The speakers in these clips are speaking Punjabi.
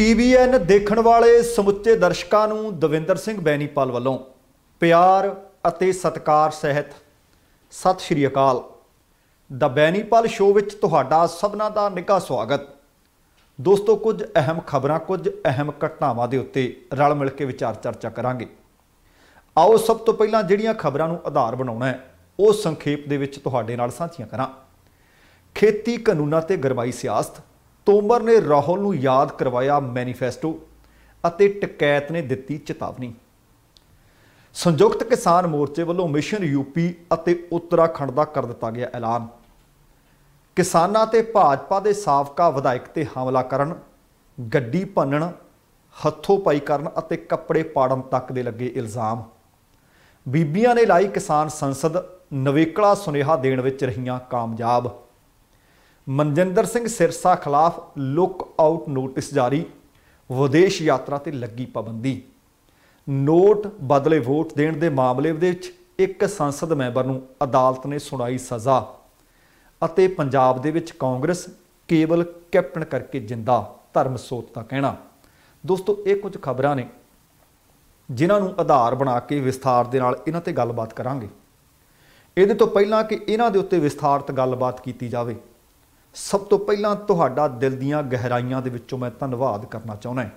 ਟੀਵੀਐਨ ਦੇਖਣ ਵਾਲੇ ਸਮੁੱਚੇ ਦਰਸ਼ਕਾਂ ਨੂੰ ਦਵਿੰਦਰ ਸਿੰਘ ਬੈਣੀਪਾਲ ਵੱਲੋਂ ਪਿਆਰ ਅਤੇ ਸਤਿਕਾਰ ਸਹਿਤ ਸਤਿ ਸ਼੍ਰੀ ਅਕਾਲ ਦਾ ਬੈਣੀਪਾਲ ਸ਼ੋਅ ਵਿੱਚ ਤੁਹਾਡਾ ਸਭਨਾਂ ਦਾ ਨਿੱਘਾ ਸਵਾਗਤ ਦੋਸਤੋ ਕੁਝ ਅਹਿਮ ਖਬਰਾਂ ਕੁਝ ਅਹਿਮ ਘਟਨਾਵਾਂ ਦੇ ਉੱਤੇ ਰਲ ਮਿਲ ਕੇ ਵਿਚਾਰ ਚਰਚਾ ਕਰਾਂਗੇ ਆਓ ਸਭ ਤੋਂ ਪਹਿਲਾਂ ਜਿਹੜੀਆਂ ਖਬਰਾਂ ਨੂੰ ਆਧਾਰ ਬਣਾਉਣਾ ਹੈ ਉਹ ਸੰਖੇਪ ਦੇ ਵਿੱਚ ਤੁਹਾਡੇ ਨਾਲ ਸਾਂਝੀਆਂ ਕਰਾਂ ਖੇਤੀ ਕਾਨੂੰਨਾਂ ਤੇ ਗਰਮਾਈ ਸਿਆਸਤ ਤੋਮਰ ਨੇ ਰਾਹੁਲ ਨੂੰ ਯਾਦ ਕਰਵਾਇਆ ਮੈਨੀਫੈਸਟੋ ਅਤੇ ਟਕੈਤ ਨੇ ਦਿੱਤੀ ਚੇਤਾਵਨੀ ਸੰਯੁਕਤ ਕਿਸਾਨ ਮੋਰਚੇ ਵੱਲੋਂ ਮਿਸ਼ਨ ਯੂਪੀ ਅਤੇ ਉੱਤਰਾਖੰਡ ਦਾ ਕਰ ਦਿੱਤਾ ਗਿਆ ਐਲਾਨ ਕਿਸਾਨਾਂ ਤੇ ਭਾਜਪਾ ਦੇ ਸਾਬਕਾ ਵਿਧਾਇਕ ਤੇ ਹਮਲਾ ਕਰਨ ਗੱਡੀ ਭੰਨਣ ਹੱਥੋਂ ਪਾਈ ਕਰਨ ਅਤੇ ਕੱਪੜੇ ਪਾੜਨ ਤੱਕ ਦੇ ਲੱਗੇ ਇਲਜ਼ਾਮ ਬੀਬੀਆਂ ਨੇ ਲਾਈ ਕਿਸਾਨ ਸੰਸਦ ਨਵੇਕਲਾ ਸੁਨੇਹਾ ਦੇਣ ਵਿੱਚ ਰਹੀਆਂ ਕਾਮਯਾਬ ਮਨਜਿੰਦਰ ਸਿੰਘ ਸਿਰਸਾ ਖਿਲਾਫ ਲੁੱਕ ਆਊਟ ਨੋਟਿਸ ਜਾਰੀ ਵਿਦੇਸ਼ ਯਾਤਰਾ ਤੇ ਲੱਗੀ ਪਾਬੰਦੀ ਨੋਟ ਬਦਲੇ ਵੋਟ ਦੇਣ ਦੇ ਮਾਮਲੇ ਵਿੱਚ ਇੱਕ ਸੰਸਦ ਮੈਂਬਰ ਨੂੰ ਅਦਾਲਤ ਨੇ ਸੁਣਾਈ ਸਜ਼ਾ ਅਤੇ ਪੰਜਾਬ ਦੇ ਵਿੱਚ ਕਾਂਗਰਸ ਕੇਵਲ ਕੈਪਟਨ ਕਰਕੇ ਜਿੰਦਾ ਧਰਮ ਸੋਤ ਦਾ ਕਹਿਣਾ ਦੋਸਤੋ ਇਹ ਕੁਝ ਖਬਰਾਂ ਨੇ ਜਿਨ੍ਹਾਂ ਨੂੰ ਆਧਾਰ ਬਣਾ ਕੇ ਵਿਸਥਾਰ ਦੇ ਨਾਲ ਇਹਨਾਂ ਤੇ ਗੱਲਬਾਤ ਕਰਾਂਗੇ ਇਹਦੇ ਤੋਂ ਪਹਿਲਾਂ ਕਿ ਇਹਨਾਂ ਦੇ ਉੱਤੇ ਵਿਸਥਾਰਤ ਗੱਲਬਾਤ ਕੀਤੀ ਜਾਵੇ ਸਭ ਤੋਂ ਪਹਿਲਾਂ ਤੁਹਾਡਾ ਦਿਲ ਦੀਆਂ ਗਹਿਰਾਈਆਂ ਦੇ ਵਿੱਚੋਂ ਮੈਂ ਧੰਨਵਾਦ ਕਰਨਾ ਚਾਹੁੰਦਾ ਹਾਂ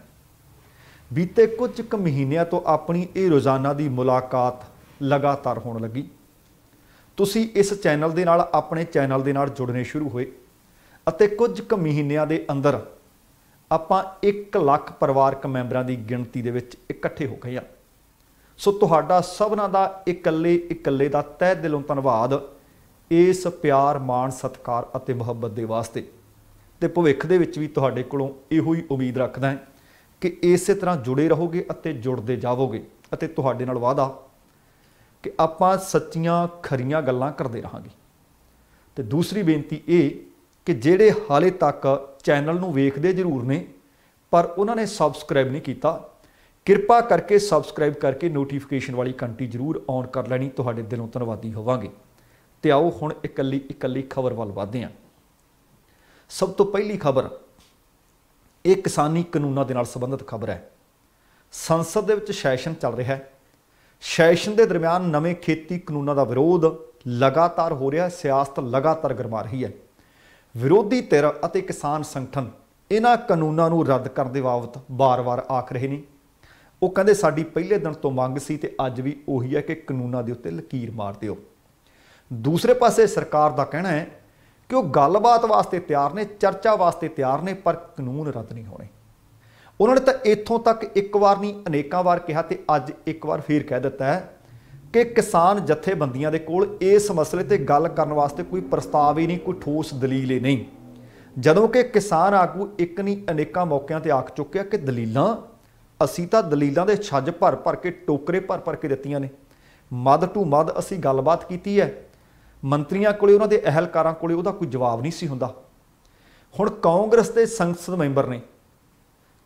ਬੀਤੇ ਕੁਝ ਕੁ ਮਹੀਨਿਆਂ ਤੋਂ ਆਪਣੀ ਇਹ ਰੋਜ਼ਾਨਾ ਦੀ ਮੁਲਾਕਾਤ ਲਗਾਤਾਰ ਹੋਣ ਲੱਗੀ ਤੁਸੀਂ ਇਸ ਚੈਨਲ ਦੇ ਨਾਲ ਆਪਣੇ ਚੈਨਲ ਦੇ ਨਾਲ ਜੁੜਨੇ ਸ਼ੁਰੂ ਹੋਏ ਅਤੇ ਕੁਝ ਕੁ ਮਹੀਨਿਆਂ ਦੇ ਅੰਦਰ ਆਪਾਂ 1 ਲੱਖ ਪਰਿਵਾਰਕ ਮੈਂਬਰਾਂ ਦੀ ਗਿਣਤੀ ਦੇ ਵਿੱਚ ਇਕੱਠੇ ਹੋ ਗਏ ਆ ਸੋ ਤੁਹਾਡਾ ਸਭਨਾਂ ਦਾ ਇਕੱਲੇ ਇਕੱਲੇ ਦਾ ਤਹਿ ਦਿਲੋਂ ਧੰਨਵਾਦ ਇਸ ਪਿਆਰ ਮਾਣ ਸਤਕਾਰ ਅਤੇ ਮੁਹੱਬਤ ਦੇ ਵਾਸਤੇ ਤੇ ਭਵਿੱਖ ਦੇ ਵਿੱਚ ਵੀ ਤੁਹਾਡੇ ਕੋਲੋਂ ਇਹੋ ਹੀ ਉਮੀਦ ਰੱਖਦਾ ਹਾਂ ਕਿ ਇਸੇ ਤਰ੍ਹਾਂ ਜੁੜੇ ਰਹੋਗੇ ਅਤੇ ਜੁੜਦੇ ਜਾਵੋਗੇ ਅਤੇ ਤੁਹਾਡੇ ਨਾਲ ਵਾਦਾ ਕਿ ਆਪਾਂ ਸੱਚੀਆਂ ਖਰੀਆਂ ਗੱਲਾਂ ਕਰਦੇ ਰਹਾਂਗੇ ਤੇ ਦੂਸਰੀ ਬੇਨਤੀ ਇਹ ਕਿ ਜਿਹੜੇ ਹਾਲੇ ਤੱਕ ਚੈਨਲ ਨੂੰ ਵੇਖਦੇ ਜ਼ਰੂਰ ਨੇ ਪਰ ਉਹਨਾਂ ਨੇ ਸਬਸਕ੍ਰਾਈਬ ਨਹੀਂ ਕੀਤਾ ਕਿਰਪਾ ਕਰਕੇ ਸਬਸਕ੍ਰਾਈਬ ਕਰਕੇ ਨੋਟੀਫਿਕੇਸ਼ਨ ਵਾਲੀ ਘੰਟੀ ਜ਼ਰੂਰ ਔਨ ਕਰ ਲੈਣੀ ਤੁਹਾਡੇ ਦਿਲੋਂ ਧੰਨਵਾਦੀ ਹੋਵਾਂਗੇ ਤੇ ਆਓ ਹੁਣ ਇਕੱਲੀ ਇਕੱਲੀ ਖਬਰ ਵੱਲ ਵਧਦੇ ਹਾਂ ਸਭ ਤੋਂ ਪਹਿਲੀ ਖਬਰ ਇਹ ਕਿਸਾਨੀ ਕਾਨੂੰਨਾਂ ਦੇ ਨਾਲ ਸੰਬੰਧਿਤ ਖਬਰ ਹੈ ਸੰਸਦ ਦੇ ਵਿੱਚ ਸੈਸ਼ਨ ਚੱਲ ਰਿਹਾ ਹੈ ਸੈਸ਼ਨ ਦੇ ਦਰਮਿਆਨ ਨਵੇਂ ਖੇਤੀ ਕਾਨੂੰਨਾਂ ਦਾ ਵਿਰੋਧ ਲਗਾਤਾਰ ਹੋ ਰਿਹਾ ਹੈ ਸਿਆਸਤ ਲਗਾਤਾਰ ਗਰਮਾ ਰਹੀ ਹੈ ਵਿਰੋਧੀ ਧਿਰ ਅਤੇ ਕਿਸਾਨ ਸੰਗਠਨ ਇਹਨਾਂ ਕਾਨੂੰਨਾਂ ਨੂੰ ਰੱਦ ਕਰਨ ਦੇ ਬਾਬਤ ਬਾਰ-ਬਾਰ ਆਖ ਰਹੇ ਨੇ ਉਹ ਕਹਿੰਦੇ ਸਾਡੀ ਪਹਿਲੇ ਦਿਨ ਤੋਂ ਮੰਗ ਸੀ ਤੇ ਅੱਜ ਵੀ ਉਹੀ ਹੈ ਕਿ ਕਾਨੂੰਨਾਂ ਦੇ ਉੱਤੇ ਲਕੀਰ ਮਾਰ ਦਿਓ ਦੂਸਰੇ ਪਾਸੇ ਸਰਕਾਰ ਦਾ ਕਹਿਣਾ ਹੈ ਕਿ ਉਹ ਗੱਲਬਾਤ ਵਾਸਤੇ ਤਿਆਰ ਨੇ ਚਰਚਾ ਵਾਸਤੇ ਤਿਆਰ ਨੇ ਪਰ ਕਾਨੂੰਨ ਰੱਦ ਨਹੀਂ ਹੋਣੇ ਉਹਨਾਂ ਨੇ ਤਾਂ ਇੱਥੋਂ ਤੱਕ ਇੱਕ ਵਾਰ ਨਹੀਂ ਅਨੇਕਾਂ ਵਾਰ ਕਿਹਾ ਤੇ ਅੱਜ ਇੱਕ ਵਾਰ ਫੇਰ ਕਹਿ ਦਿੱਤਾ ਹੈ ਕਿ ਕਿਸਾਨ ਜਥੇਬੰਦੀਆਂ ਦੇ ਕੋਲ ਇਸ ਮਸਲੇ ਤੇ ਗੱਲ ਕਰਨ ਵਾਸਤੇ ਕੋਈ ਪ੍ਰਸਤਾਵ ਹੀ ਨਹੀਂ ਕੋਈ ਠੋਸ ਦਲੀਲ ਹੀ ਨਹੀਂ ਜਦੋਂ ਕਿ ਕਿਸਾਨ ਆਗੂ ਇੱਕ ਨਹੀਂ ਅਨੇਕਾਂ ਮੌਕਿਆਂ ਤੇ ਆਖ ਚੁੱਕਿਆ ਕਿ ਦਲੀਲਾਂ ਅਸੀਂ ਤਾਂ ਦਲੀਲਾਂ ਦੇ ਛੱਜ ਭਰ ਭਰ ਕੇ ਟੋਕਰੇ ਭਰ ਭਰ ਕੇ ਦਿੱਤੀਆਂ ਨੇ ਮਦ ਟੂ ਮਦ ਅਸੀਂ ਗੱਲਬਾਤ ਕੀਤੀ ਹੈ ਮੰਤਰੀਆਂ ਕੋਲੇ ਉਹਨਾਂ ਦੇ ਅਹਿਲਕਾਰਾਂ ਕੋਲੇ ਉਹਦਾ ਕੋਈ ਜਵਾਬ ਨਹੀਂ ਸੀ ਹੁੰਦਾ ਹੁਣ ਕਾਂਗਰਸ ਦੇ ਸੰਸਦ ਮੈਂਬਰ ਨੇ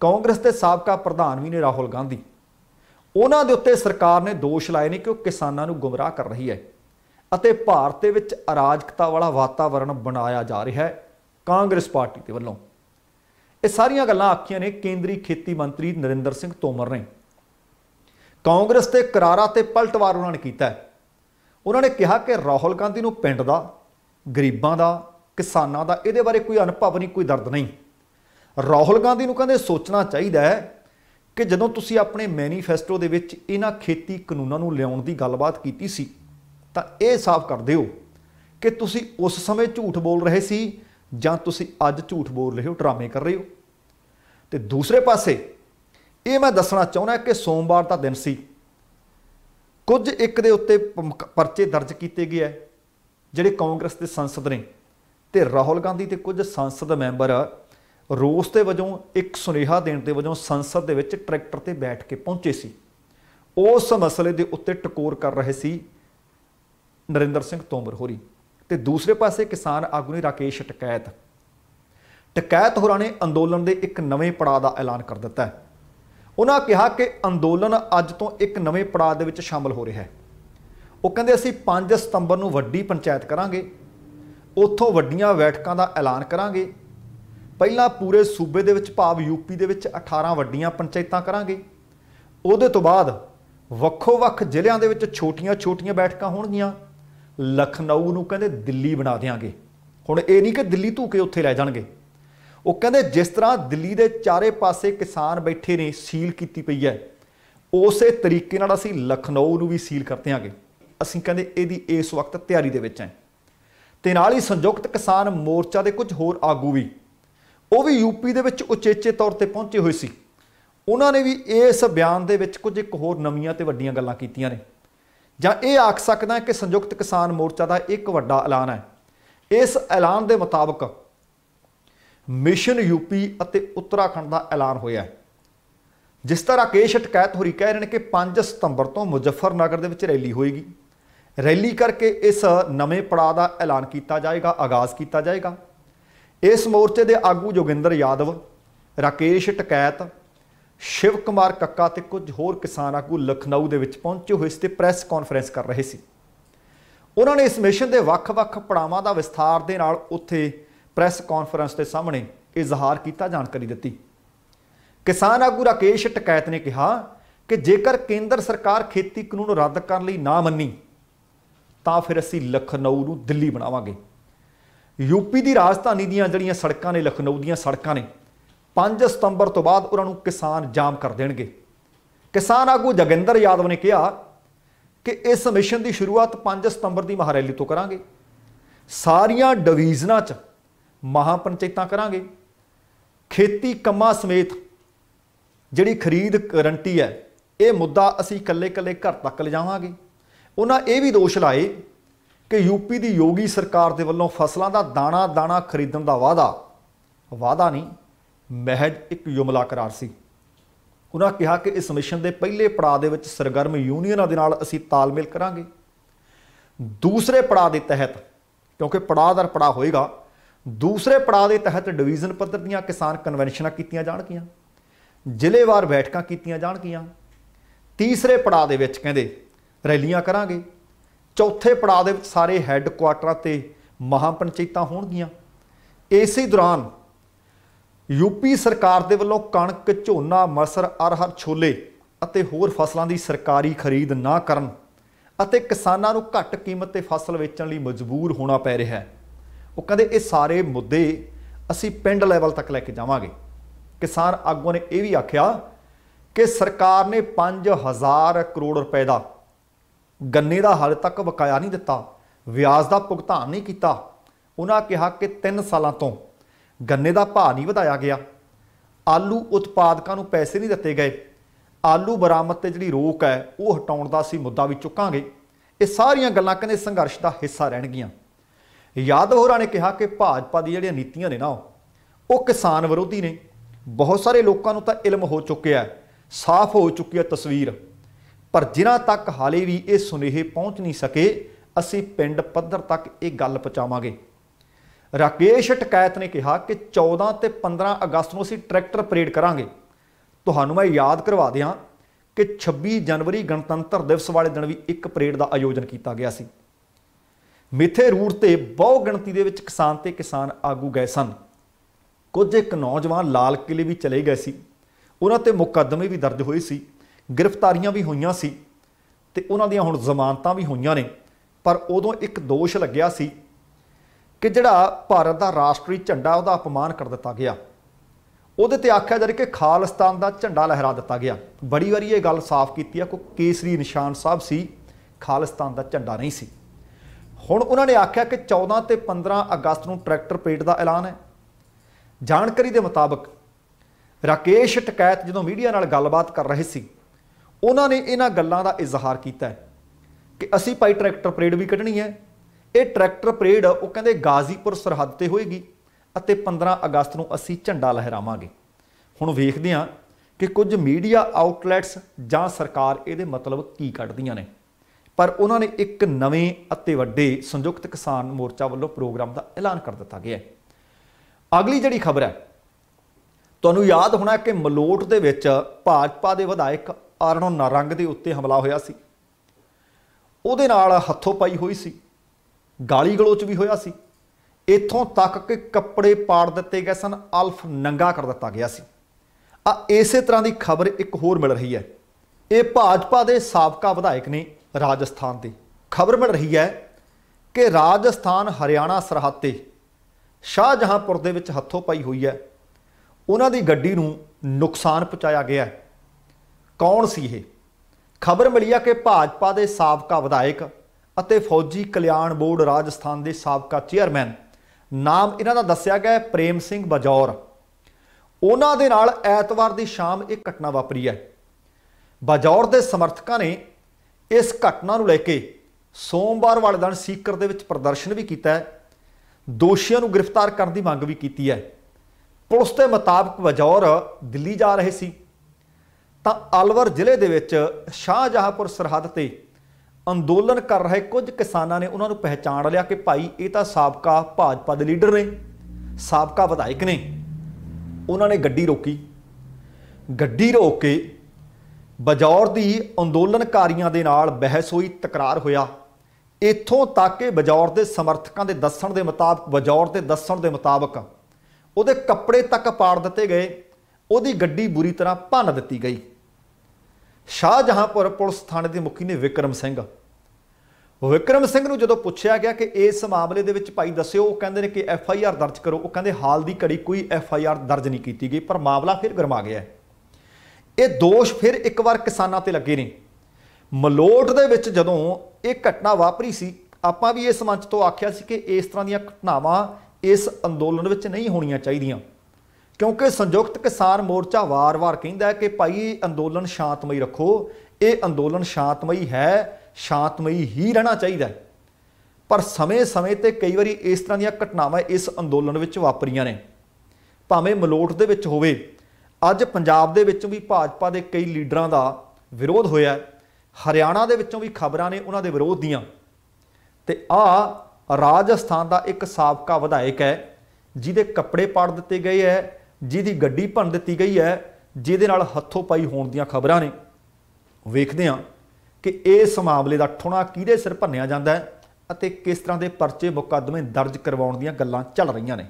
ਕਾਂਗਰਸ ਦੇ ਸਾਬਕਾ ਪ੍ਰਧਾਨ ਵੀ ਨੇ ਰਾਹੁਲ ਗਾਂਧੀ ਉਹਨਾਂ ਦੇ ਉੱਤੇ ਸਰਕਾਰ ਨੇ ਦੋਸ਼ ਲਾਏ ਨੇ ਕਿ ਉਹ ਕਿਸਾਨਾਂ ਨੂੰ ਗੁੰਮਰਾਹ ਕਰ ਰਹੀ ਹੈ ਅਤੇ ਭਾਰਤ ਦੇ ਵਿੱਚ ਅਰਾਜਕਤਾ ਵਾਲਾ ਵਾਤਾਵਰਣ ਬਣਾਇਆ ਜਾ ਰਿਹਾ ਹੈ ਕਾਂਗਰਸ ਪਾਰਟੀ ਦੇ ਵੱਲੋਂ ਇਹ ਸਾਰੀਆਂ ਗੱਲਾਂ ਆਖੀਆਂ ਨੇ ਕੇਂਦਰੀ ਖੇਤੀ ਮੰਤਰੀ ਨਰਿੰਦਰ ਸਿੰਘ ਤੋਮਰ ਨੇ ਕਾਂਗਰਸ ਤੇ ਕਰਾਰਾ ਤੇ ਪਲਟਵਾਰ ਉਹਨਾਂ ਨੇ ਕੀਤਾ ਹੈ ਉਹਨਾਂ ਨੇ ਕਿਹਾ ਕਿ ਰਾਹੁਲ ਗਾਂਧੀ ਨੂੰ ਪਿੰਡ ਦਾ ਗਰੀਬਾਂ ਦਾ ਕਿਸਾਨਾਂ ਦਾ ਇਹਦੇ ਬਾਰੇ ਕੋਈ ਅਨੁਭਵ ਨਹੀਂ ਕੋਈ ਦਰਦ ਨਹੀਂ ਰਾਹੁਲ ਗਾਂਧੀ ਨੂੰ ਕਹਿੰਦੇ ਸੋਚਣਾ ਚਾਹੀਦਾ ਹੈ ਕਿ ਜਦੋਂ ਤੁਸੀਂ ਆਪਣੇ ਮੈਨੀਫੈਸਟੋ ਦੇ ਵਿੱਚ ਇਹਨਾਂ ਖੇਤੀ ਕਾਨੂੰਨਾਂ ਨੂੰ ਲਿਆਉਣ ਦੀ ਗੱਲਬਾਤ ਕੀਤੀ ਸੀ ਤਾਂ ਇਹ ਸਾਫ਼ ਕਰ ਦਿਓ ਕਿ ਤੁਸੀਂ ਉਸ ਸਮੇਂ ਝੂਠ ਬੋਲ ਰਹੇ ਸੀ ਜਾਂ ਤੁਸੀਂ ਅੱਜ ਝੂਠ ਬੋਲ ਰਹੇ ਹੋ ਡਰਾਮੇ ਕਰ ਰਹੇ ਹੋ ਤੇ ਦੂਸਰੇ ਪਾਸੇ ਇਹ ਮੈਂ ਦੱਸਣਾ ਚਾਹੁੰਦਾ ਕਿ ਸੋਮਵਾਰ ਦਾ ਦਿਨ ਸੀ ਕੁਝ ਇੱਕ ਦੇ ਉੱਤੇ ਪਰਚੇ ਦਰਜ ਕੀਤੇ ਗਏ ਹੈ ਜਿਹੜੇ ਕਾਂਗਰਸ ਦੇ ਸੰਸਦ ਨੇ ਤੇ ਰਾਹੁਲ ਗਾਂਧੀ ਤੇ ਕੁਝ ਸੰਸਦ ਮੈਂਬਰ ਰੋਸ ਦੇ ਵਜੋਂ ਇੱਕ ਸੁਨੇਹਾ ਦੇਣ ਦੇ ਵਜੋਂ ਸੰਸਦ ਦੇ ਵਿੱਚ ਟਰੈਕਟਰ ਤੇ ਬੈਠ ਕੇ ਪਹੁੰਚੇ ਸੀ ਉਸ ਮਸਲੇ ਦੇ ਉੱਤੇ ਟਕੋਰ ਕਰ ਰਹੇ ਸੀ ਨਰਿੰਦਰ ਸਿੰਘ ਤੋਮਰ ਹੋਰੀ ਤੇ ਦੂਸਰੇ ਪਾਸੇ ਕਿਸਾਨ ਆਗੂ ਨੇ ਰਾਕੇਸ਼ ਟਕੈਤ ਟਕੈਤ ਹੋਰਾਂ ਨੇ ਅੰਦੋਲਨ ਦੇ ਇੱਕ ਨਵੇਂ ਪੜਾਅ ਦਾ ਐਲਾਨ ਕਰ ਦਿੱਤਾ ਹੈ ਉਹਨਾਂ ਕਿਹਾ ਕਿ ਅੰਦੋਲਨ ਅੱਜ ਤੋਂ ਇੱਕ ਨਵੇਂ ਪੜਾਅ ਦੇ ਵਿੱਚ ਸ਼ਾਮਲ ਹੋ ਰਿਹਾ ਹੈ ਉਹ ਕਹਿੰਦੇ ਅਸੀਂ 5 ਸਤੰਬਰ ਨੂੰ ਵੱਡੀ ਪੰਚਾਇਤ ਕਰਾਂਗੇ ਉੱਥੋਂ ਵੱਡੀਆਂ ਬੈਠਕਾਂ ਦਾ ਐਲਾਨ ਕਰਾਂਗੇ ਪਹਿਲਾਂ ਪੂਰੇ ਸੂਬੇ ਦੇ ਵਿੱਚ ਭਾਵ ਯੂਪੀ ਦੇ ਵਿੱਚ 18 ਵੱਡੀਆਂ ਪੰਚਾਇਤਾਂ ਕਰਾਂਗੇ ਉਹਦੇ ਤੋਂ ਬਾਅਦ ਵੱਖੋ-ਵੱਖ ਜ਼ਿਲ੍ਹਿਆਂ ਦੇ ਵਿੱਚ ਛੋਟੀਆਂ-ਛੋਟੀਆਂ ਬੈਠਕਾਂ ਹੋਣਗੀਆਂ ਲਖਨਊ ਨੂੰ ਕਹਿੰਦੇ ਦਿੱਲੀ ਬਣਾ ਦੇਾਂਗੇ ਹੁਣ ਇਹ ਨਹੀਂ ਕਿ ਦਿੱਲੀ ਧੂਕੇ ਉੱਥੇ ਲੈ ਜਾਣਗੇ ਉਹ ਕਹਿੰਦੇ ਜਿਸ ਤਰ੍ਹਾਂ ਦਿੱਲੀ ਦੇ ਚਾਰੇ ਪਾਸੇ ਕਿਸਾਨ ਬੈਠੇ ਨੇ ਸੀਲ ਕੀਤੀ ਪਈ ਹੈ ਉਸੇ ਤਰੀਕੇ ਨਾਲ ਅਸੀਂ ਲਖਨਊ ਨੂੰ ਵੀ ਸੀਲ ਕਰ ਦਿਆਂਗੇ ਅਸੀਂ ਕਹਿੰਦੇ ਇਹਦੀ ਇਸ ਵਕਤ ਤਿਆਰੀ ਦੇ ਵਿੱਚ ਹੈ ਤੇ ਨਾਲ ਹੀ ਸੰਯੁਕਤ ਕਿਸਾਨ ਮੋਰਚਾ ਦੇ ਕੁਝ ਹੋਰ ਆਗੂ ਵੀ ਉਹ ਵੀ ਯੂਪੀ ਦੇ ਵਿੱਚ ਉਚੇਚੇ ਤੌਰ ਤੇ ਪਹੁੰਚੇ ਹੋਏ ਸੀ ਉਹਨਾਂ ਨੇ ਵੀ ਇਸ ਬਿਆਨ ਦੇ ਵਿੱਚ ਕੁਝ ਇੱਕ ਹੋਰ ਨਵੀਆਂ ਤੇ ਵੱਡੀਆਂ ਗੱਲਾਂ ਕੀਤੀਆਂ ਨੇ ਜਾਂ ਇਹ ਆਖ ਸਕਦਾ ਕਿ ਸੰਯੁਕਤ ਕਿਸਾਨ ਮੋਰਚਾ ਦਾ ਇੱਕ ਵੱਡਾ ਐਲਾਨ ਹੈ ਇਸ ਐਲਾਨ ਦੇ ਮੁਤਾਬਕ ਮਿਸ਼ਨ ਯੂਪੀ ਅਤੇ ਉੱਤਰਾਖੰਡ ਦਾ ਐਲਾਨ ਹੋਇਆ ਹੈ ਜਿਸ ਤਰ੍ਹਾਂ ਰਾਕੇਸ਼ ਟਕੈਤ ਹੋਰੀ ਕਹਿ ਰਹੇ ਨੇ ਕਿ 5 ਸਤੰਬਰ ਤੋਂ ਮੁਜ਼ੱਫਰਨਗਰ ਦੇ ਵਿੱਚ ਰੈਲੀ ਹੋਏਗੀ ਰੈਲੀ ਕਰਕੇ ਇਸ ਨਵੇਂ ਪੜਾਅ ਦਾ ਐਲਾਨ ਕੀਤਾ ਜਾਏਗਾ ਆਗਾਜ਼ ਕੀਤਾ ਜਾਏਗਾ ਇਸ ਮੋਰਚੇ ਦੇ ਆਗੂ ਜੋਗਿੰਦਰ ਯਾਦਵ ਰਾਕੇਸ਼ ਟਕੈਤ ਸ਼ਿਵ ਕੁਮਾਰ ਕੱਕਾ ਤੇ ਕੁਝ ਹੋਰ ਕਿਸਾਨ ਆਗੂ ਲਖਨਊ ਦੇ ਵਿੱਚ ਪਹੁੰਚੇ ਹੋਏ ਸੀ ਤੇ ਪ੍ਰੈਸ ਕਾਨਫਰੰਸ ਕਰ ਰਹੇ ਸੀ ਉਹਨਾਂ ਨੇ ਇਸ ਮਿਸ਼ਨ ਦੇ ਵੱਖ-ਵੱਖ ਪੜਾਵਾਂ ਦਾ ਵਿਸਥਾਰ ਦੇ ਨਾਲ ਉੱਥੇ ਪ੍ਰੈਸ ਕਾਨਫਰੰਸ ਦੇ ਸਾਹਮਣੇ ਇਜ਼ਹਾਰ ਕੀਤਾ ਜਾਣਕਾਰੀ ਦਿੱਤੀ ਕਿਸਾਨ ਆਗੂ ਰਾਕੇਸ਼ ਟਕੈਤ ਨੇ ਕਿਹਾ ਕਿ ਜੇਕਰ ਕੇਂਦਰ ਸਰਕਾਰ ਖੇਤੀ ਕਾਨੂੰਨ ਰੱਦ ਕਰਨ ਲਈ ਨਾ ਮੰਨੀ ਤਾਂ ਫਿਰ ਅਸੀਂ ਲਖਨਊ ਨੂੰ ਦਿੱਲੀ ਬਣਾਵਾਂਗੇ ਯੂਪੀ ਦੀ ਰਾਜਧਾਨੀ ਦੀਆਂ ਜਿਹੜੀਆਂ ਸੜਕਾਂ ਨੇ ਲਖਨਊ ਦੀਆਂ ਸੜਕਾਂ ਨੇ 5 ਸਤੰਬਰ ਤੋਂ ਬਾਅਦ ਉਹਨਾਂ ਨੂੰ ਕਿਸਾਨ ਜਾਮ ਕਰ ਦੇਣਗੇ ਕਿਸਾਨ ਆਗੂ ਜਗਿੰਦਰ ਯਾਦਵ ਨੇ ਕਿਹਾ ਕਿ ਇਸ ਮਿਸ਼ਨ ਦੀ ਸ਼ੁਰੂਆਤ 5 ਸਤੰਬਰ ਦੀ ਮਹਾਰੈਲੀ ਤੋਂ ਕਰਾਂਗੇ ਸਾਰੀਆਂ ਡਿਵੀਜ਼ਨਾਂ 'ਚ ਮਹਾਪੰਚਾਇਤਾਂ ਕਰਾਂਗੇ ਖੇਤੀ ਕੰਮਾਂ ਸਮੇਤ ਜਿਹੜੀ ਖਰੀਦ ਗਰੰਟੀ ਹੈ ਇਹ ਮੁੱਦਾ ਅਸੀਂ ਇਕੱਲੇ-ਇਕੱਲੇ ਘਰ ਤੱਕ ਲਿਜਾਵਾਂਗੇ ਉਹਨਾਂ ਇਹ ਵੀ ਦੋਸ਼ ਲਾਏ ਕਿ ਯੂਪੀ ਦੀ ਯੋਗੀ ਸਰਕਾਰ ਦੇ ਵੱਲੋਂ ਫਸਲਾਂ ਦਾ ਦਾਣਾ-ਦਾਣਾ ਖਰੀਦਣ ਦਾ ਵਾਅਦਾ ਵਾਅਦਾ ਨਹੀਂ ਮਹਿਜ ਇੱਕ ਯੁਮਲਾ ਕਰਾਰ ਸੀ ਉਹਨਾਂ ਕਿਹਾ ਕਿ ਇਸ ਮਿਸ਼ਨ ਦੇ ਪਹਿਲੇ ਪੜਾਅ ਦੇ ਵਿੱਚ ਸਰਗਰਮ ਯੂਨੀਅਨਾਂ ਦੇ ਨਾਲ ਅਸੀਂ ਤਾਲਮੇਲ ਕਰਾਂਗੇ ਦੂਸਰੇ ਪੜਾਅ ਦੇ ਤਹਿਤ ਕਿਉਂਕਿ ਪੜਾਅ ਦਰ ਪੜਾਅ ਹੋਏਗਾ ਦੂਸਰੇ ਪੜਾਅ ਦੇ ਤਹਿਤ ਡਿਵੀਜ਼ਨ ਪੱਧਰ ਦੀਆਂ ਕਿਸਾਨ ਕਨਵੈਨਸ਼ਨਾਂ ਕੀਤੀਆਂ ਜਾਣਗੀਆਂ ਜ਼ਿਲ੍ਹੇਵਾਰ ਬੈਠਕਾਂ ਕੀਤੀਆਂ ਜਾਣਗੀਆਂ ਤੀਸਰੇ ਪੜਾਅ ਦੇ ਵਿੱਚ ਕਹਿੰਦੇ ਰੈਲੀਆਂ ਕਰਾਂਗੇ ਚੌਥੇ ਪੜਾਅ ਦੇ ਵਿੱਚ ਸਾਰੇ ਹੈੱਡ ਕੁਆਟਰਾਂ ਤੇ ਮਹਾ ਪੰਚਾਇਤਾਂ ਹੋਣਗੀਆਂ ਇਸੇ ਦੌਰਾਨ ਯੂਪੀ ਸਰਕਾਰ ਦੇ ਵੱਲੋਂ ਕਣਕ ਝੋਨਾ ਮਸਰ ਅਰਹਰ ਛੋਲੇ ਅਤੇ ਹੋਰ ਫਸਲਾਂ ਦੀ ਸਰਕਾਰੀ ਖਰੀਦ ਨਾ ਕਰਨ ਅਤੇ ਕਿਸਾਨਾਂ ਨੂੰ ਘੱਟ ਕੀਮਤ ਤੇ ਫਸਲ ਵੇਚਣ ਲਈ ਮਜਬੂਰ ਹੋਣਾ ਪੈ ਰਿਹਾ ਹੈ ਉਹ ਕਹਿੰਦੇ ਇਹ ਸਾਰੇ ਮੁੱਦੇ ਅਸੀਂ ਪਿੰਡ ਲੈਵਲ ਤੱਕ ਲੈ ਕੇ ਜਾਵਾਂਗੇ ਕਿਸਾਨ ਆਗੂ ਨੇ ਇਹ ਵੀ ਆਖਿਆ ਕਿ ਸਰਕਾਰ ਨੇ 5000 ਕਰੋੜ ਰੁਪਏ ਦਾ ਗੰਨੇ ਦਾ ਹਾਲੇ ਤੱਕ ਬਕਾਇਆ ਨਹੀਂ ਦਿੱਤਾ ਵਿਆਜ ਦਾ ਭੁਗਤਾਨ ਨਹੀਂ ਕੀਤਾ ਉਹਨਾਂ ਕਿਹਾ ਕਿ 3 ਸਾਲਾਂ ਤੋਂ ਗੰਨੇ ਦਾ ਭਾਅ ਨਹੀਂ ਵਧਾਇਆ ਗਿਆ ਆਲੂ ਉਤਪਾਦਕਾਂ ਨੂੰ ਪੈਸੇ ਨਹੀਂ ਦਿੱਤੇ ਗਏ ਆਲੂ ਬਰਾਮਦ ਤੇ ਜਿਹੜੀ ਰੋਕ ਹੈ ਉਹ ਹਟਾਉਣ ਦਾ ਅਸੀਂ ਮੁੱਦਾ ਵੀ ਚੁੱਕਾਂਗੇ ਇਹ ਸਾਰੀਆਂ ਗੱਲਾਂ ਕਹਿੰਦੇ ਸੰਘਰਸ਼ ਦਾ ਹਿੱਸਾ ਰਹਿਣਗੀਆਂ ਯਾਦਵ ਹੋਰਾਂ ਨੇ ਕਿਹਾ ਕਿ ਭਾਜਪਾ ਦੀ ਜਿਹੜੀਆਂ ਨੀਤੀਆਂ ਨੇ ਨਾ ਉਹ ਕਿਸਾਨ ਵਿਰੋਧੀ ਨੇ ਬਹੁਤ ਸਾਰੇ ਲੋਕਾਂ ਨੂੰ ਤਾਂ ਇਲਮ ਹੋ ਚੁੱਕਿਆ ਸਾਫ਼ ਹੋ ਚੁੱਕੀ ਹੈ ਤਸਵੀਰ ਪਰ ਜਿਨ੍ਹਾਂ ਤੱਕ ਹਾਲੇ ਵੀ ਇਹ ਸੁਨੇਹੇ ਪਹੁੰਚ ਨਹੀਂ ਸਕੇ ਅਸੀਂ ਪਿੰਡ ਪੱਧਰ ਤੱਕ ਇਹ ਗੱਲ ਪਹੁੰਚਾਵਾਂਗੇ ਰਾਕੇਸ਼ ਟਕੈਤ ਨੇ ਕਿਹਾ ਕਿ 14 ਤੇ 15 ਅਗਸਤ ਨੂੰ ਅਸੀਂ ਟਰੈਕਟਰ ਪਰੇਡ ਕਰਾਂਗੇ ਤੁਹਾਨੂੰ ਮੈਂ ਯਾਦ ਕਰਵਾ ਦਿਆਂ ਕਿ 26 ਜਨਵਰੀ ਗਣਤੰਤਰ ਦਿਵਸ ਵਾਲੇ ਦਿਨ ਵੀ ਇੱਕ ਪਰੇਡ ਦਾ ਆਯੋਜਨ ਕੀਤਾ ਗਿਆ ਸੀ ਮਿੱਥੇ ਰੂਟ ਤੇ ਬਹੁ ਗਿਣਤੀ ਦੇ ਵਿੱਚ ਕਿਸਾਨ ਤੇ ਕਿਸਾਨ ਆਗੂ ਗਏ ਸਨ ਕੁਝ ਇੱਕ ਨੌਜਵਾਨ ਲਾਲ ਕਿਲੇ ਵੀ ਚਲੇ ਗਏ ਸੀ ਉਹਨਾਂ ਤੇ ਮੁਕੱਦਮੇ ਵੀ ਦਰਜ ਹੋਏ ਸੀ ਗ੍ਰਿਫਤਾਰੀਆਂ ਵੀ ਹੋਈਆਂ ਸੀ ਤੇ ਉਹਨਾਂ ਦੀਆਂ ਹੁਣ ਜ਼ਮਾਨਤਾਂ ਵੀ ਹੋਈਆਂ ਨੇ ਪਰ ਉਦੋਂ ਇੱਕ ਦੋਸ਼ ਲੱਗਿਆ ਸੀ ਕਿ ਜਿਹੜਾ ਭਾਰਤ ਦਾ ਰਾਸ਼ਟਰੀ ਝੰਡਾ ਉਹਦਾ ਅਪਮਾਨ ਕਰ ਦਿੱਤਾ ਗਿਆ ਉਹਦੇ ਤੇ ਆਖਿਆ ਜਾ ਰਿਹਾ ਕਿ ਖਾਲਿਸਤਾਨ ਦਾ ਝੰਡਾ ਲਹਿਰਾ ਦਿੱਤਾ ਗਿਆ ਬੜੀ ਵਾਰੀ ਇਹ ਗੱਲ ਸਾਫ਼ ਕੀਤੀ ਆ ਕੋ ਕੇਸਰੀ ਨਿਸ਼ਾਨ ਸਾਹਿਬ ਸੀ ਖਾਲਿਸਤਾਨ ਦਾ ਝੰਡਾ ਨਹੀਂ ਸੀ ਹੁਣ ਉਹਨਾਂ ਨੇ ਆਖਿਆ ਕਿ 14 ਤੇ 15 ਅਗਸਤ ਨੂੰ ਟਰੈਕਟਰ ਪਰੇਡ ਦਾ ਐਲਾਨ ਹੈ ਜਾਣਕਾਰੀ ਦੇ ਮੁਤਾਬਕ ਰਾਕੇਸ਼ ਟਕੈਤ ਜਦੋਂ ਮੀਡੀਆ ਨਾਲ ਗੱਲਬਾਤ ਕਰ ਰਹੇ ਸੀ ਉਹਨਾਂ ਨੇ ਇਹਨਾਂ ਗੱਲਾਂ ਦਾ ਇਜ਼ਹਾਰ ਕੀਤਾ ਕਿ ਅਸੀਂ ਭਾਈ ਟਰੈਕਟਰ ਪਰੇਡ ਵੀ ਕੱਢਣੀ ਹੈ ਇਹ ਟਰੈਕਟਰ ਪਰੇਡ ਉਹ ਕਹਿੰਦੇ ਗਾਜ਼ੀਪੁਰ ਸਰਹੱਦ ਤੇ ਹੋਏਗੀ ਅਤੇ 15 ਅਗਸਤ ਨੂੰ ਅਸੀਂ ਝੰਡਾ ਲਹਿਰਾਵਾਂਗੇ ਹੁਣ ਵੇਖਦੇ ਹਾਂ ਕਿ ਕੁਝ ਮੀਡੀਆ ਆਊਟਲੈਟਸ ਜਾਂ ਸਰਕਾਰ ਇਹਦੇ ਮਤਲਬ ਕੀ ਕੱਢਦੀਆਂ ਨੇ ਪਰ ਉਹਨਾਂ ਨੇ ਇੱਕ ਨਵੇਂ ਅਤੇ ਵੱਡੇ ਸੰਯੁਕਤ ਕਿਸਾਨ ਮੋਰਚਾ ਵੱਲੋਂ ਪ੍ਰੋਗਰਾਮ ਦਾ ਐਲਾਨ ਕਰ ਦਿੱਤਾ ਗਿਆ ਹੈ ਅਗਲੀ ਜਿਹੜੀ ਖਬਰ ਹੈ ਤੁਹਾਨੂੰ ਯਾਦ ਹੋਣਾ ਕਿ ਮਲੋਟ ਦੇ ਵਿੱਚ ਭਾਜਪਾ ਦੇ ਵਿਧਾਇਕ ਅਰਣੋ ਨਾਰੰਗ ਦੇ ਉੱਤੇ ਹਮਲਾ ਹੋਇਆ ਸੀ ਉਹਦੇ ਨਾਲ ਹੱਥੋਂ ਪਾਈ ਹੋਈ ਸੀ ਗਾਲੀ ਗਲੋਚ ਵੀ ਹੋਇਆ ਸੀ ਇੱਥੋਂ ਤੱਕ ਕਿ ਕੱਪੜੇ ਪਾੜ ਦਿੱਤੇ ਗਏ ਸਨ ਅਲਫ ਨੰਗਾ ਕਰ ਦਿੱਤਾ ਗਿਆ ਸੀ ਆ ਇਸੇ ਤਰ੍ਹਾਂ ਦੀ ਖਬਰ ਇੱਕ ਹੋਰ ਮਿਲ ਰਹੀ ਹੈ ਇਹ ਭਾਜਪਾ ਦੇ ਸਾਬਕਾ ਵਿਧਾਇਕ ਨੇ ਰਾਜਸਥਾਨ ਦੀ ਖਬਰ ਮਿਲ ਰਹੀ ਹੈ ਕਿ ਰਾਜਸਥਾਨ ਹਰਿਆਣਾ ਸਰਹੱਦ ਤੇ ਸ਼ਾਹਜਹਾਂਪੁਰ ਦੇ ਵਿੱਚ ਹੱਥੋਂ ਪਾਈ ਹੋਈ ਹੈ ਉਹਨਾਂ ਦੀ ਗੱਡੀ ਨੂੰ ਨੁਕਸਾਨ ਪਹੁੰਚਾਇਆ ਗਿਆ ਹੈ ਕੌਣ ਸੀ ਇਹ ਖਬਰ ਮਿਲੀ ਹੈ ਕਿ ਭਾਜਪਾ ਦੇ ਸਾਬਕਾ ਵਿਧਾਇਕ ਅਤੇ ਫੌਜੀ ਕਲਿਆਣ ਬੋਰਡ ਰਾਜਸਥਾਨ ਦੇ ਸਾਬਕਾ ਚੇਅਰਮੈਨ ਨਾਮ ਇਹਨਾਂ ਦਾ ਦੱਸਿਆ ਗਿਆ ਪ੍ਰੇਮ ਸਿੰਘ ਬਜੌਰ ਉਹਨਾਂ ਦੇ ਨਾਲ ਐਤਵਾਰ ਦੀ ਸ਼ਾਮ ਇੱਕ ਘਟਨਾ ਵਾਪਰੀ ਹੈ ਬਜੌਰ ਦੇ ਸਮਰਥਕਾਂ ਨੇ ਇਸ ਘਟਨਾ ਨੂੰ ਲੈ ਕੇ ਸੋਮਵਾਰ ਵਾਲੇ ਦਿਨ ਸੀਕਰ ਦੇ ਵਿੱਚ ਪ੍ਰਦਰਸ਼ਨ ਵੀ ਕੀਤਾ ਹੈ ਦੋਸ਼ੀਆਂ ਨੂੰ ਗ੍ਰਿਫਤਾਰ ਕਰਨ ਦੀ ਮੰਗ ਵੀ ਕੀਤੀ ਹੈ ਪੁਲਿਸ ਦੇ ਮੁਤਾਬਕ ਵਜੌਰ ਦਿੱਲੀ ਜਾ ਰਹੇ ਸੀ ਤਾਂ ਅਲਵਰ ਜ਼ਿਲ੍ਹੇ ਦੇ ਵਿੱਚ ਸ਼ਾਹਜਹਾਂਪੁਰ ਸਰਹੱਦ ਤੇ ਅੰਦੋਲਨ ਕਰ ਰਹੇ ਕੁਝ ਕਿਸਾਨਾਂ ਨੇ ਉਹਨਾਂ ਨੂੰ ਪਹਿਚਾਣ ਲਿਆ ਕਿ ਭਾਈ ਇਹ ਤਾਂ ਸਾਬਕਾ ਭਾਜਪਾ ਦੇ ਲੀਡਰ ਨੇ ਸਾਬਕਾ ਵਿਧਾਇਕ ਨੇ ਉਹਨਾਂ ਨੇ ਗੱਡੀ ਰੋਕੀ ਗੱਡੀ ਰੋਕ ਕੇ ਬਜੌਰ ਦੀ ਅੰਦੋਲਨਕਾਰੀਆਂ ਦੇ ਨਾਲ ਬਹਿਸ ਹੋਈ ਤਕਰਾਰ ਹੋਇਆ ਇੱਥੋਂ ਤੱਕ ਕਿ ਬਜੌਰ ਦੇ ਸਮਰਥਕਾਂ ਦੇ ਦੱਸਣ ਦੇ ਮੁਤਾਬਕ ਬਜੌਰ ਦੇ ਦੱਸਣ ਦੇ ਮੁਤਾਬਕ ਉਹਦੇ ਕੱਪੜੇ ਤੱਕ ਪਾੜ ਦਿੱਤੇ ਗਏ ਉਹਦੀ ਗੱਡੀ ਬੁਰੀ ਤਰ੍ਹਾਂ ਭੰਨ ਦਿੱਤੀ ਗਈ ਸ਼ਾਹਜਹਾਂਪੁਰ ਪੁਲਿਸ ਥਾਣੇ ਦੇ ਮੁਖੀ ਨੇ ਵਿਕਰਮ ਸਿੰਘ ਵਿਕਰਮ ਸਿੰਘ ਨੂੰ ਜਦੋਂ ਪੁੱਛਿਆ ਗਿਆ ਕਿ ਇਸ ਮਾਮਲੇ ਦੇ ਵਿੱਚ ਭਾਈ ਦੱਸਿਓ ਉਹ ਕਹਿੰਦੇ ਨੇ ਕਿ ਐਫ ਆਈ ਆਰ ਦਰਜ ਕਰੋ ਉਹ ਕਹਿੰਦੇ ਹਾਲ ਦੀ ਘੜੀ ਕੋਈ ਐਫ ਆਈ ਆਰ ਦਰਜ ਨਹੀਂ ਕੀਤੀ ਗਈ ਪਰ ਮਾਮਲਾ ਫਿਰ ਗਰਮਾ ਗਿਆ ਇਹ ਦੋਸ਼ ਫਿਰ ਇੱਕ ਵਾਰ ਕਿਸਾਨਾਂ ਤੇ ਲੱਗੇ ਨੇ ਮਲੋਟ ਦੇ ਵਿੱਚ ਜਦੋਂ ਇਹ ਘਟਨਾ ਵਾਪਰੀ ਸੀ ਆਪਾਂ ਵੀ ਇਸ ਮੰਚ ਤੋਂ ਆਖਿਆ ਸੀ ਕਿ ਇਸ ਤਰ੍ਹਾਂ ਦੀਆਂ ਘਟਨਾਵਾਂ ਇਸ ਅੰਦੋਲਨ ਵਿੱਚ ਨਹੀਂ ਹੋਣੀਆਂ ਚਾਹੀਦੀਆਂ ਕਿਉਂਕਿ ਸੰਯੁਕਤ ਕਿਸਾਨ ਮੋਰਚਾ ਵਾਰ-ਵਾਰ ਕਹਿੰਦਾ ਹੈ ਕਿ ਭਾਈ ਅੰਦੋਲਨ ਸ਼ਾਂਤਮਈ ਰੱਖੋ ਇਹ ਅੰਦੋਲਨ ਸ਼ਾਂਤਮਈ ਹੈ ਸ਼ਾਂਤਮਈ ਹੀ ਰਹਿਣਾ ਚਾਹੀਦਾ ਪਰ ਸਮੇਂ-ਸਮੇਂ ਤੇ ਕਈ ਵਾਰੀ ਇਸ ਤਰ੍ਹਾਂ ਦੀਆਂ ਘਟਨਾਵਾਂ ਇਸ ਅੰਦੋਲਨ ਵਿੱਚ ਵਾਪਰੀਆਂ ਨੇ ਭਾਵੇਂ ਮਲੋਟ ਦੇ ਵਿੱਚ ਹੋਵੇ ਅੱਜ ਪੰਜਾਬ ਦੇ ਵਿੱਚੋਂ ਵੀ ਭਾਜਪਾ ਦੇ ਕਈ ਲੀਡਰਾਂ ਦਾ ਵਿਰੋਧ ਹੋਇਆ ਹਰਿਆਣਾ ਦੇ ਵਿੱਚੋਂ ਵੀ ਖਬਰਾਂ ਨੇ ਉਹਨਾਂ ਦੇ ਵਿਰੋਧ ਦੀਆਂ ਤੇ ਆ ਰਾਜਸਥਾਨ ਦਾ ਇੱਕ ਸਾਬਕਾ ਵਿਧਾਇਕ ਹੈ ਜਿਹਦੇ ਕੱਪੜੇ ਪਾੜ ਦਿੱਤੇ ਗਏ ਹੈ ਜਿਹਦੀ ਗੱਡੀ ਭੰਨ ਦਿੱਤੀ ਗਈ ਹੈ ਜਿਹਦੇ ਨਾਲ ਹੱਥੋਂ ਪਾਈ ਹੋਣ ਦੀਆਂ ਖਬਰਾਂ ਨੇ ਵੇਖਦੇ ਹਾਂ ਕਿ ਇਸ ਮਾਮਲੇ ਦਾ ਠੁਣਾ ਕਿਹਦੇ ਸਿਰ ਭੰਨਿਆ ਜਾਂਦਾ ਹੈ ਅਤੇ ਕਿਸ ਤਰ੍ਹਾਂ ਦੇ ਪਰਚੇ ਮੁਕੱਦਮੇ ਦਰਜ ਕਰਵਾਉਣ ਦੀਆਂ ਗੱਲਾਂ ਚੱਲ ਰਹੀਆਂ ਨੇ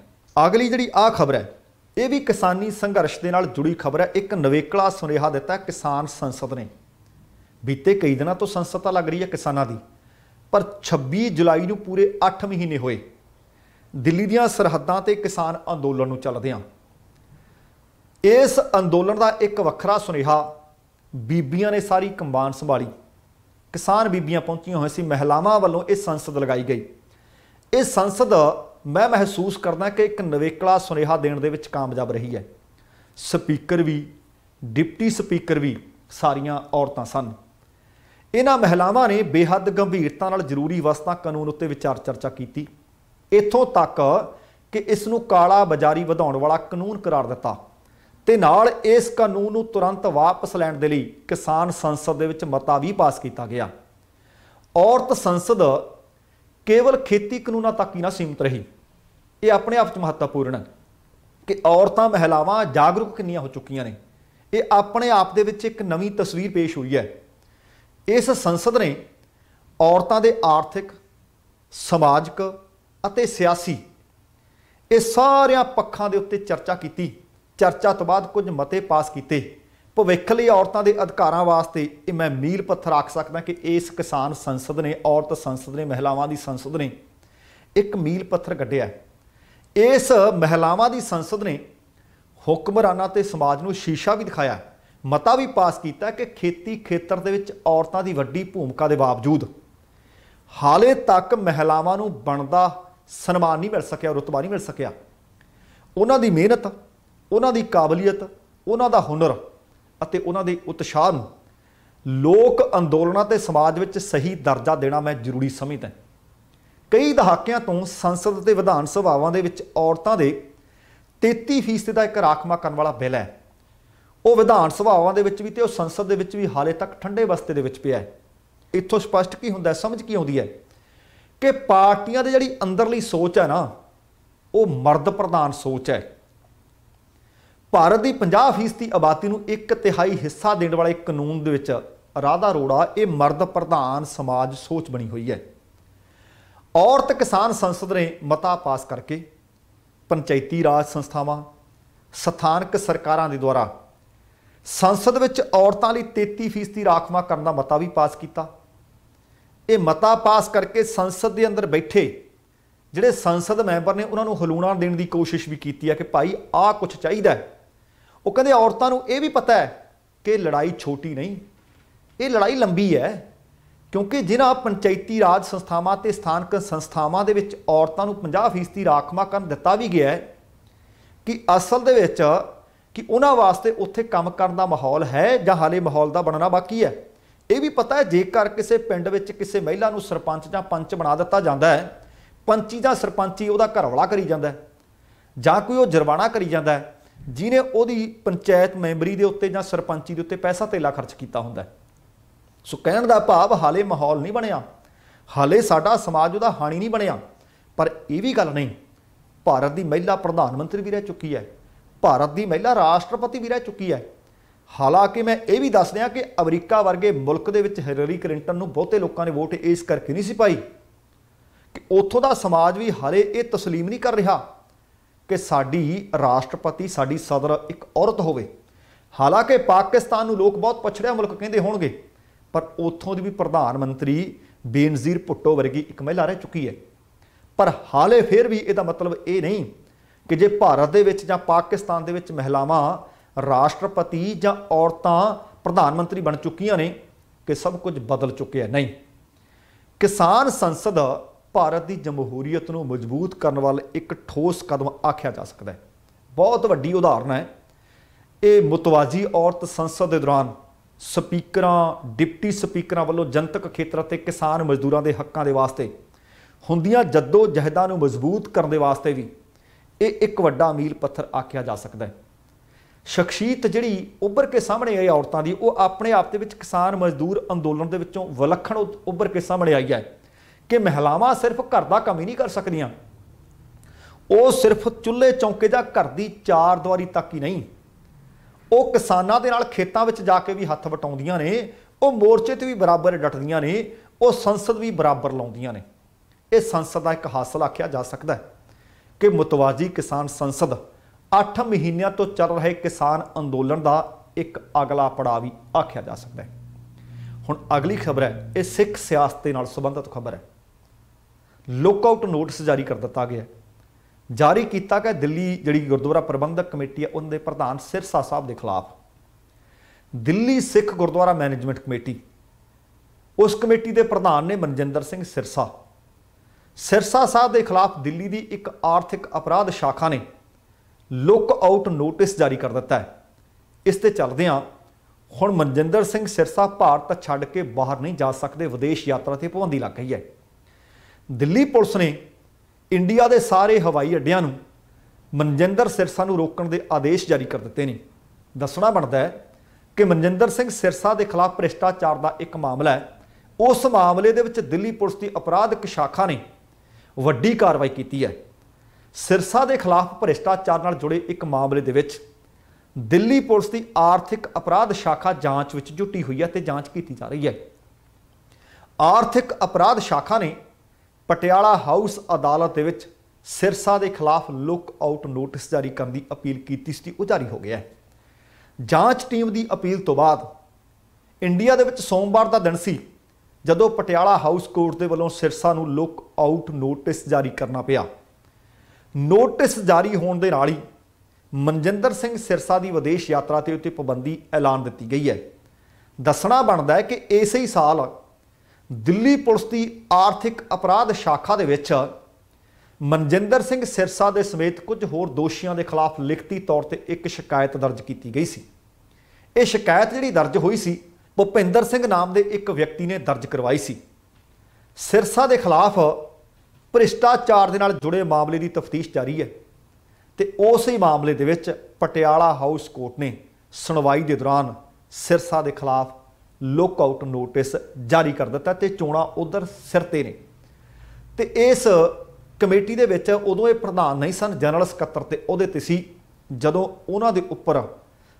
ਅਗਲੀ ਜਿਹੜੀ ਆ ਖਬਰ ਹੈ ਇਹ ਵੀ ਕਿਸਾਨੀ ਸੰਘਰਸ਼ ਦੇ ਨਾਲ ਜੁੜੀ ਖਬਰ ਹੈ ਇੱਕ ਨਵੇਕਲਾ ਸੁਨੇਹਾ ਦਿੱਤਾ ਕਿਸਾਨ ਸੰਸਦ ਨੇ ਬੀਤੇ ਕਈ ਦਿਨਾਂ ਤੋਂ ਸੰਸਦ ਤਾਂ ਲੱਗ ਰਹੀ ਹੈ ਕਿਸਾਨਾਂ ਦੀ ਪਰ 26 ਜੁਲਾਈ ਨੂੰ ਪੂਰੇ 8 ਮਹੀਨੇ ਹੋਏ ਦਿੱਲੀ ਦੀਆਂ ਸਰਹੱਦਾਂ ਤੇ ਕਿਸਾਨ ਅੰਦੋਲਨ ਨੂੰ ਚੱਲਦਿਆਂ ਇਸ ਅੰਦੋਲਨ ਦਾ ਇੱਕ ਵੱਖਰਾ ਸੁਨੇਹਾ ਬੀਬੀਆਂ ਨੇ ਸਾਰੀ ਕੰਬਾਨ ਸੰਭਾਲੀ ਕਿਸਾਨ ਬੀਬੀਆਂ ਪਹੁੰਚੀਆਂ ਹੋਈਆਂ ਸੀ ਮਹਿਲਾਵਾਂ ਵੱਲੋਂ ਇਹ ਸੰਸਦ ਲਗਾਈ ਗਈ ਇਹ ਸੰਸਦ ਮੈਂ ਮਹਿਸੂਸ ਕਰਦਾ ਕਿ ਇੱਕ ਨਵੇਕਲਾ ਸੁਨੇਹਾ ਦੇਣ ਦੇ ਵਿੱਚ ਕਾਮਯਾਬ ਰਹੀ ਹੈ ਸਪੀਕਰ ਵੀ ਡਿਪਟੀ ਸਪੀਕਰ ਵੀ ਸਾਰੀਆਂ ਔਰਤਾਂ ਸਨ ਇਹਨਾਂ ਮਹਿਲਾਵਾਂ ਨੇ ਬੇਹੱਦ ਗੰਭੀਰਤਾ ਨਾਲ ਜ਼ਰੂਰੀ ਵਸਤਾਂ ਕਾਨੂੰਨ ਉੱਤੇ ਵਿਚਾਰ ਚਰਚਾ ਕੀਤੀ ਇੱਥੋਂ ਤੱਕ ਕਿ ਇਸ ਨੂੰ ਕਾਲਾ ਬਾਜ਼ਾਰੀ ਵਧਾਉਣ ਵਾਲਾ ਕਾਨੂੰਨ ਕਰਾਰ ਦਿੱਤਾ ਤੇ ਨਾਲ ਇਸ ਕਾਨੂੰਨ ਨੂੰ ਤੁਰੰਤ ਵਾਪਸ ਲੈਣ ਦੇ ਲਈ ਕਿਸਾਨ ਸੰਸਦ ਦੇ ਵਿੱਚ ਮਤਾ ਵੀ ਪਾਸ ਕੀਤਾ ਗਿਆ ਔਰਤ ਸੰਸਦ ਕੇਵਲ ਖੇਤੀ ਕਾਨੂੰਨਾਂ ਤੱਕ ਹੀ ਨਾ ਸੀਮਤ ਰਹੀ ਇਹ ਆਪਣੇ ਆਪ ਚ ਮਹੱਤਵਪੂਰਨ ਹੈ ਕਿ ਔਰਤਾਂ ਮਹਿਲਾਵਾਂ ਜਾਗਰੂਕ ਕਿੰਨੀਆਂ ਹੋ ਚੁੱਕੀਆਂ ਨੇ ਇਹ ਆਪਣੇ ਆਪ ਦੇ ਵਿੱਚ ਇੱਕ ਨਵੀਂ ਤਸਵੀਰ ਪੇਸ਼ ਹੋਈ ਹੈ ਇਸ ਸੰਸਦ ਨੇ ਔਰਤਾਂ ਦੇ ਆਰਥਿਕ ਸਮਾਜਿਕ ਅਤੇ ਸਿਆਸੀ ਇਹ ਸਾਰਿਆਂ ਪੱਖਾਂ ਦੇ ਉੱਤੇ ਚਰਚਾ ਕੀਤੀ ਚਰਚਾ ਤੋਂ ਬਾਅਦ ਕੁਝ ਮਤੇ ਪਾਸ ਕੀਤੇ ਭਵਿੱਖ ਲਈ ਔਰਤਾਂ ਦੇ ਅਧਿਕਾਰਾਂ ਵਾਸਤੇ ਇਹ ਮੈਂ ਮੀਲ ਪੱਥਰ ਰੱਖ ਸਕਦਾ ਕਿ ਇਸ ਕਿਸਾਨ ਸੰਸਦ ਨੇ ਔਰਤ ਸੰਸਦ ਨੇ ਮਹਿਲਾਵਾਂ ਦੀ ਸੰਸਦ ਨੇ ਇੱਕ ਮੀਲ ਪੱਥਰ ਕੱਢਿਆ ਇਸ ਮਹਿਲਾਵਾਂ ਦੀ ਸੰਸਦ ਨੇ ਹੁਕਮਰਾਨਾਂ ਤੇ ਸਮਾਜ ਨੂੰ ਸ਼ੀਸ਼ਾ ਵੀ ਦਿਖਾਇਆ ਮਤਾ ਵੀ ਪਾਸ ਕੀਤਾ ਕਿ ਖੇਤੀ ਖੇਤਰ ਦੇ ਵਿੱਚ ਔਰਤਾਂ ਦੀ ਵੱਡੀ ਭੂਮਿਕਾ ਦੇ ਬਾਵਜੂਦ ਹਾਲੇ ਤੱਕ ਮਹਿਲਾਵਾਂ ਨੂੰ ਬਣਦਾ ਸਨਮਾਨ ਨਹੀਂ ਮਿਲ ਸਕਿਆ ਰੁਤਬਾ ਨਹੀਂ ਮਿਲ ਸਕਿਆ ਉਹਨਾਂ ਦੀ ਮਿਹਨਤ ਉਹਨਾਂ ਦੀ ਕਾਬਲੀਅਤ ਉਹਨਾਂ ਦਾ ਹੁਨਰ ਅਤੇ ਉਹਨਾਂ ਦੇ ਉਤਸ਼ਾਹ ਨੂੰ ਲੋਕ ਅੰਦੋਲਨਾਂ ਤੇ ਸਮਾਜ ਵਿੱਚ ਸਹੀ ਦਰਜਾ ਦੇਣਾ ਮੈਂ ਜ਼ਰੂਰੀ ਸਮਝਦਾ ਹਾਂ ਕਈ ਦਹਾਕਿਆਂ ਤੋਂ ਸੰਸਦ ਤੇ ਵਿਧਾਨ ਸਭਾਵਾਂ ਦੇ ਵਿੱਚ ਔਰਤਾਂ ਦੇ 33% ਦਾ ਇੱਕ ਰਾਖਮਾ ਕਰਨ ਵਾਲਾ ਬਿੱਲ ਹੈ ਉਹ ਵਿਧਾਨ ਸਭਾਵਾਂ ਦੇ ਵਿੱਚ ਵੀ ਤੇ ਉਹ ਸੰਸਦ ਦੇ ਵਿੱਚ ਵੀ ਹਾਲੇ ਤੱਕ ਠੰਡੇ ਬਸਤੇ ਦੇ ਵਿੱਚ ਪਿਆ ਹੈ ਇੱਥੋਂ ਸਪਸ਼ਟ ਕੀ ਹੁੰਦਾ ਸਮਝ ਕੀ ਆਉਂਦੀ ਹੈ ਕਿ ਪਾਰਟੀਆਂ ਦੇ ਜਿਹੜੀ ਅੰਦਰਲੀ ਸੋਚ ਹੈ ਨਾ ਉਹ ਮਰਦ ਪ੍ਰਧਾਨ ਸੋਚ ਹੈ ਭਾਰਤ ਦੀ 50% ਦੀ ਆਬਾਦੀ ਨੂੰ ਇੱਕ ਤਿਹਾਈ ਹਿੱਸਾ ਦੇਣ ਵਾਲੇ ਕਾਨੂੰਨ ਦੇ ਵਿੱਚ ਰਾਧਾ ਰੋੜਾ ਇਹ ਮਰਦ ਪ੍ਰਧਾਨ ਸਮਾਜ ਸੋਚ ਬਣੀ ਹੋਈ ਹੈ ਔਰਤ ਕਿਸਾਨ ਸੰਸਦ ਨੇ ਮਤਾ ਪਾਸ ਕਰਕੇ ਪੰਚਾਇਤੀ ਰਾਜ ਸੰਸਥਾਵਾਂ ਸਥਾਨਕ ਸਰਕਾਰਾਂ ਦੇ ਦੁਆਰਾ ਸੰਸਦ ਵਿੱਚ ਔਰਤਾਂ ਲਈ 33% ਦੀ ਰਾਖਵਾ ਕਰਨ ਦਾ ਮਤਾ ਵੀ ਪਾਸ ਕੀਤਾ ਇਹ ਮਤਾ ਪਾਸ ਕਰਕੇ ਸੰਸਦ ਦੇ ਅੰਦਰ ਬੈਠੇ ਜਿਹੜੇ ਸੰਸਦ ਮੈਂਬਰ ਨੇ ਉਹਨਾਂ ਨੂੰ ਹਲੂਣਾ ਦੇਣ ਦੀ ਕੋਸ਼ਿਸ਼ ਵੀ ਕੀਤੀ ਹੈ ਕਿ ਭਾਈ ਆਹ ਕੁਝ ਚਾਹੀਦਾ ਉਹ ਕਹਿੰਦੇ ਔਰਤਾਂ ਨੂੰ ਇਹ ਵੀ ਪਤਾ ਹੈ ਕਿ ਲੜਾਈ ਛੋਟੀ ਨਹੀਂ ਇਹ ਲੜਾਈ ਲੰਬੀ ਹੈ ਕਿਉਂਕਿ ਜਿਨ੍ਹਾਂ ਪੰਚਾਇਤੀ ਰਾਜ ਸੰਸਥਾਵਾਂ ਤੇ ਸਥਾਨਕ ਸੰਸਥਾਵਾਂ ਦੇ ਵਿੱਚ ਔਰਤਾਂ ਨੂੰ 50% ਰਾਖਵਾਂਕਰਨ ਦਿੱਤਾ ਵੀ ਗਿਆ ਹੈ ਕਿ ਅਸਲ ਦੇ ਵਿੱਚ ਕਿ ਉਹਨਾਂ ਵਾਸਤੇ ਉੱਥੇ ਕੰਮ ਕਰਨ ਦਾ ਮਾਹੌਲ ਹੈ ਜਾਂ ਹਾਲੇ ਮਾਹੌਲ ਦਾ ਬਣਨਾ ਬਾਕੀ ਹੈ ਇਹ ਵੀ ਪਤਾ ਹੈ ਜੇਕਰ ਕਿਸੇ ਪਿੰਡ ਵਿੱਚ ਕਿਸੇ ਮਹਿਲਾ ਨੂੰ ਸਰਪੰਚ ਜਾਂ ਪੰਚ ਬਣਾ ਦਿੱਤਾ ਜਾਂਦਾ ਹੈ ਪੰਚੀ ਜਾਂ ਸਰਪੰਚੀ ਉਹਦਾ ਘਰਵਾਲਾ ਕਰੀ ਜਾਂਦਾ ਹੈ ਜਾਂ ਕੋਈ ਉਹ ਜਰਵਾਣਾ ਕਰੀ ਜਾਂਦਾ ਹੈ ਜਿਨੇ ਉਹਦੀ ਪੰਚਾਇਤ ਮੈਂਬਰੀ ਦੇ ਉੱਤੇ ਜਾਂ ਸਰਪੰਚੀ ਦੇ ਉੱਤੇ ਪੈਸਾ ਤੇਲਾ ਖਰਚ ਕੀਤਾ ਹੁੰਦਾ ਹੈ ਸੋ ਕਹਿਣ ਦਾ ਭਾਵ ਹਾਲੇ ਮਾਹੌਲ ਨਹੀਂ ਬਣਿਆ ਹਾਲੇ ਸਾਡਾ ਸਮਾਜ ਉਹਦਾ ਹਾਣੀ ਨਹੀਂ ਬਣਿਆ ਪਰ ਇਹ ਵੀ ਗੱਲ ਨਹੀਂ ਭਾਰਤ ਦੀ ਮਹਿਲਾ ਪ੍ਰਧਾਨ ਮੰਤਰੀ ਵੀ ਰਹਿ ਚੁੱਕੀ ਹੈ ਭਾਰਤ ਦੀ ਮਹਿਲਾ ਰਾਸ਼ਟਰਪਤੀ ਵੀ ਰਹਿ ਚੁੱਕੀ ਹੈ ਹਾਲਾਂਕਿ ਮੈਂ ਇਹ ਵੀ ਦੱਸ ਦਿਆਂ ਕਿ ਅਮਰੀਕਾ ਵਰਗੇ ਮੁਲਕ ਦੇ ਵਿੱਚ ਹਿਲਰੀ ਕਲਿੰਟਨ ਨੂੰ ਬਹੁਤੇ ਲੋਕਾਂ ਨੇ ਵੋਟ ਇਸ ਕਰਕੇ ਨਹੀਂ ਸੀ ਪਾਈ ਕਿ ਉੱਥੋਂ ਦਾ ਸਮਾਜ ਵੀ ਹਾਲੇ ਇਹ تسلیم ਨਹੀਂ ਕਰ ਰਿਹਾ ਕਿ ਸਾਡੀ ਰਾਸ਼ਟਰਪਤੀ ਸਾਡੀ ਸਦਰ ਇੱਕ ਔਰਤ ਹੋਵੇ ਹਾਲਾਂਕਿ ਪਾਕਿਸਤਾਨ ਨੂੰ ਲੋਕ ਬਹੁਤ ਪਛੜਿਆ ਮੁਲਕ ਕਹਿੰਦੇ ਹੋਣਗੇ ਪਰ ਉਥੋਂ ਦੀ ਵੀ ਪ੍ਰਧਾਨ ਮੰਤਰੀ ਬੇਨਜ਼ੀਰ ਭੁੱਟੋ ਵਰਗੀ ਇੱਕ ਮਹਿਲਾ ਰਹਿ ਚੁੱਕੀ ਹੈ ਪਰ ਹਾਲੇ ਫੇਰ ਵੀ ਇਹਦਾ ਮਤਲਬ ਇਹ ਨਹੀਂ ਕਿ ਜੇ ਭਾਰਤ ਦੇ ਵਿੱਚ ਜਾਂ ਪਾਕਿਸਤਾਨ ਦੇ ਵਿੱਚ ਮਹਿਲਾਵਾਂ ਰਾਸ਼ਟਰਪਤੀ ਜਾਂ ਔਰਤਾਂ ਪ੍ਰਧਾਨ ਮੰਤਰੀ ਬਣ ਚੁੱਕੀਆਂ ਨੇ ਕਿ ਸਭ ਕੁਝ ਬਦਲ ਚੁੱਕਿਆ ਨਹੀਂ ਕਿਸਾਨ ਸੰਸਦ ਭਾਰਤ ਦੀ ਜਮਹੂਰੀਅਤ ਨੂੰ ਮਜ਼ਬੂਤ ਕਰਨ ਵੱਲ ਇੱਕ ਠੋਸ ਕਦਮ ਆਖਿਆ ਜਾ ਸਕਦਾ ਹੈ ਬਹੁਤ ਵੱਡੀ ਉਦਾਹਰਨ ਹੈ ਇਹ ਮਤਵਾਜੀ ਔਰਤ ਸੰਸਦ ਦੇ ਦੌਰਾਨ ਸਪੀਕਰਾਂ ਡਿਪਟੀ ਸਪੀਕਰਾਂ ਵੱਲੋਂ ਜਨਤਕ ਖੇਤਰ ਅਤੇ ਕਿਸਾਨ ਮਜ਼ਦੂਰਾਂ ਦੇ ਹੱਕਾਂ ਦੇ ਵਾਸਤੇ ਹੁੰਦੀਆਂ ਜੱਦੋ ਜਹਿਦਾਂ ਨੂੰ ਮਜ਼ਬੂਤ ਕਰਨ ਦੇ ਵਾਸਤੇ ਵੀ ਇਹ ਇੱਕ ਵੱਡਾ ਮੀਲ ਪੱਥਰ ਆਖਿਆ ਜਾ ਸਕਦਾ ਹੈ ਸ਼ਖਸੀਅਤ ਜਿਹੜੀ ਉੱਭਰ ਕੇ ਸਾਹਮਣੇ ਆਈ ਔਰਤਾਂ ਦੀ ਉਹ ਆਪਣੇ ਆਪ ਦੇ ਵਿੱਚ ਕਿਸਾਨ ਮਜ਼ਦੂਰ ਅੰਦੋਲਨ ਦੇ ਵਿੱਚੋਂ ਵਿਲੱਖਣ ਉੱਭਰ ਕੇ ਸਾਹਮਣੇ ਆਈ ਹੈ ਕਿ ਮਹਿਲਾਵਾਂ ਸਿਰਫ ਘਰ ਦਾ ਕੰਮ ਹੀ ਨਹੀਂ ਕਰ ਸਕਦੀਆਂ ਉਹ ਸਿਰਫ ਚੁੱਲ੍ਹੇ ਚੌਂਕੇ ਦਾ ਘਰ ਦੀ ਚਾਰ ਦੀਵਾਰੀ ਤੱਕ ਹੀ ਨਹੀਂ ਉਹ ਕਿਸਾਨਾਂ ਦੇ ਨਾਲ ਖੇਤਾਂ ਵਿੱਚ ਜਾ ਕੇ ਵੀ ਹੱਥ ਵਟਾਉਂਦੀਆਂ ਨੇ ਉਹ ਮੋਰਚੇ ਤੇ ਵੀ ਬਰਾਬਰ ਡਟਦੀਆਂ ਨੇ ਉਹ ਸੰਸਦ ਵੀ ਬਰਾਬਰ ਲਾਉਂਦੀਆਂ ਨੇ ਇਹ ਸੰਸਦ ਦਾ ਇੱਕ ਹਾਸਲ ਆਖਿਆ ਜਾ ਸਕਦਾ ਹੈ ਕਿ ਮਤਵਾਜੀ ਕਿਸਾਨ ਸੰਸਦ 8 ਮਹੀਨਿਆਂ ਤੋਂ ਚੱਲ ਰਹੇ ਕਿਸਾਨ ਅੰਦੋਲਨ ਦਾ ਇੱਕ ਅਗਲਾ ਪੜਾਅ ਵੀ ਆਖਿਆ ਜਾ ਸਕਦਾ ਹੈ ਹੁਣ ਅਗਲੀ ਖਬਰ ਹੈ ਇਹ ਸਿੱਖ ਸਿਆਸਤ ਦੇ ਨਾਲ ਸੰਬੰਧਿਤ ਖਬਰ ਹੈ ਆਊਟ ਨੋਟਿਸ ਜਾਰੀ ਕਰ ਦਿੱਤਾ ਗਿਆ ਹੈ ਜਾਰੀ ਕੀਤਾ ਕਿ ਦਿੱਲੀ ਜਿਹੜੀ ਗੁਰਦੁਆਰਾ ਪ੍ਰਬੰਧਕ ਕਮੇਟੀ ਹੈ ਉਹਦੇ ਪ੍ਰਧਾਨ ਸਿਰਸਾ ਸਾਹਿਬ ਦੇ ਖਿਲਾਫ ਦਿੱਲੀ ਸਿੱਖ ਗੁਰਦੁਆਰਾ ਮੈਨੇਜਮੈਂਟ ਕਮੇਟੀ ਉਸ ਕਮੇਟੀ ਦੇ ਪ੍ਰਧਾਨ ਨੇ ਮਨਜਿੰਦਰ ਸਿੰਘ ਸਿਰਸਾ ਸਿਰਸਾ ਸਾਹਿਬ ਦੇ ਖਿਲਾਫ ਦਿੱਲੀ ਦੀ ਇੱਕ ਆਰਥਿਕ ਅਪਰਾਧ ਸ਼ਾਖਾ ਨੇ ਲੁੱਕ ਆਊਟ ਨੋਟਿਸ ਜਾਰੀ ਕਰ ਦਿੱਤਾ ਹੈ ਇਸ ਤੇ ਚੱਲਦੇ ਹੁਣ ਮਨਜਿੰਦਰ ਸਿੰਘ ਸਿਰਸਾ ਭਾਰਤ ਛੱਡ ਕੇ ਬਾਹਰ ਨਹੀਂ ਜਾ ਸਕਦੇ ਵਿਦੇਸ਼ ਯਾਤਰਾ ਤੇ ਪਾਬੰਦੀ ਲੱਗ ਗਈ ਹੈ ਦਿੱਲੀ ਪੁਲਿਸ ਨੇ ਇੰਡੀਆ ਦੇ ਸਾਰੇ ਹਵਾਈ ਅੱਡਿਆਂ ਨੂੰ ਮਨਜਿੰਦਰ ਸਿਰਸਾ ਨੂੰ ਰੋਕਣ ਦੇ ਆਦੇਸ਼ ਜਾਰੀ ਕਰ ਦਿੱਤੇ ਨੇ ਦੱਸਣਾ ਬਣਦਾ ਹੈ ਕਿ ਮਨਜਿੰਦਰ ਸਿੰਘ ਸਿਰਸਾ ਦੇ ਖਿਲਾਫ ਭ੍ਰਿਸ਼ਟਾਚਾਰ ਦਾ ਇੱਕ ਮਾਮਲਾ ਹੈ ਉਸ ਮਾਮਲੇ ਦੇ ਵਿੱਚ ਦਿੱਲੀ ਪੁਲਿਸ ਦੀ ਅਪਰਾਧਿਕ ਸ਼ਾਖਾ ਨੇ ਵੱਡੀ ਕਾਰਵਾਈ ਕੀਤੀ ਹੈ ਸਿਰਸਾ ਦੇ ਖਿਲਾਫ ਭ੍ਰਿਸ਼ਟਾਚਾਰ ਨਾਲ ਜੁੜੇ ਇੱਕ ਮਾਮਲੇ ਦੇ ਵਿੱਚ ਦਿੱਲੀ ਪੁਲਿਸ ਦੀ ਆਰਥਿਕ ਅਪਰਾਧ ਸ਼ਾਖਾ ਜਾਂਚ ਵਿੱਚ ਜੁਟੀ ਹੋਈ ਹੈ ਤੇ ਜਾਂਚ ਕੀਤੀ ਜਾ ਰਹੀ ਹੈ ਆਰਥਿਕ ਅਪਰਾਧ ਸ਼ਾਖਾ ਨੇ ਪਟਿਆਲਾ ਹਾਊਸ ਅਦਾਲਤ ਦੇ ਵਿੱਚ ਸਿਰਸਾ ਦੇ ਖਿਲਾਫ ਲੁੱਕ ਆਊਟ ਨੋਟਿਸ ਜਾਰੀ ਕਰਨ ਦੀ ਅਪੀਲ ਕੀਤੀ ਸੀ ਉਹ ਜਾਰੀ ਹੋ ਗਿਆ ਹੈ ਜਾਂਚ ਟੀਮ ਦੀ ਅਪੀਲ ਤੋਂ ਬਾਅਦ ਇੰਡੀਆ ਦੇ ਵਿੱਚ ਸੋਮਵਾਰ ਦਾ ਦਿਨ ਸੀ ਜਦੋਂ ਪਟਿਆਲਾ ਹਾਊਸ ਕੋਰਟ ਦੇ ਵੱਲੋਂ ਸਿਰਸਾ ਨੂੰ ਲੁੱਕ ਆਊਟ ਨੋਟਿਸ ਜਾਰੀ ਕਰਨਾ ਪਿਆ ਨੋਟਿਸ ਜਾਰੀ ਹੋਣ ਦੇ ਨਾਲ ਹੀ ਮਨਜਿੰਦਰ ਸਿੰਘ ਸਿਰਸਾ ਦੀ ਵਿਦੇਸ਼ ਯਾਤਰਾ ਤੇ ਉੱਤੇ ਪਾਬੰਦੀ ਐਲਾਨ ਦਿੱਤੀ ਗਈ ਹੈ ਦੱਸਣਾ ਬਣਦਾ ਹੈ ਕਿ ਇਸੇ ਹੀ ਸਾਲ ਦਿੱਲੀ ਪੁਲਿਸ ਦੀ ਆਰਥਿਕ ਅਪਰਾਧ ਸ਼ਾਖਾ ਦੇ ਵਿੱਚ ਮਨਜਿੰਦਰ ਸਿੰਘ ਸਿਰਸਾ ਦੇ ਸਮੇਤ ਕੁਝ ਹੋਰ ਦੋਸ਼ੀਆਂ ਦੇ ਖਿਲਾਫ ਲਿਖਤੀ ਤੌਰ ਤੇ ਇੱਕ ਸ਼ਿਕਾਇਤ ਦਰਜ ਕੀਤੀ ਗਈ ਸੀ ਇਹ ਸ਼ਿਕਾਇਤ ਜਿਹੜੀ ਦਰਜ ਹੋਈ ਸੀ ਭੁਪਿੰਦਰ ਸਿੰਘ ਨਾਮ ਦੇ ਇੱਕ ਵਿਅਕਤੀ ਨੇ ਦਰਜ ਕਰਵਾਈ ਸੀ ਸਿਰਸਾ ਦੇ ਖਿਲਾਫ ਭ੍ਰਿਸ਼ਟਾਚਾਰ ਦੇ ਨਾਲ ਜੁੜੇ ਮਾਮਲੇ ਦੀ ਤਫਤੀਸ਼ ਜਾਰੀ ਹੈ ਤੇ ਉਸ ਹੀ ਮਾਮਲੇ ਦੇ ਵਿੱਚ ਪਟਿਆਲਾ ਹਾਊਸ ਕੋਰਟ ਨੇ ਸੁਣਵਾਈ ਦੇ ਦੌਰਾਨ ਸਿਰਸਾ ਦੇ ਖਿਲਾਫ ਲੁੱਕ ਆਊਟ ਨੋਟਿਸ ਜਾਰੀ ਕਰ ਦਿੱਤਾ ਤੇ ਚੋਣਾ ਉਧਰ ਸਿਰ ਤੇ ਨੇ ਤੇ ਇਸ ਕਮੇਟੀ ਦੇ ਵਿੱਚ ਉਦੋਂ ਇਹ ਪ੍ਰਧਾਨ ਨਹੀਂ ਸਨ ਜਨਰਲ ਸਕੱਤਰ ਤੇ ਉਹਦੇ ਤੇ ਸੀ ਜਦੋਂ ਉਹਨਾਂ ਦੇ ਉੱਪਰ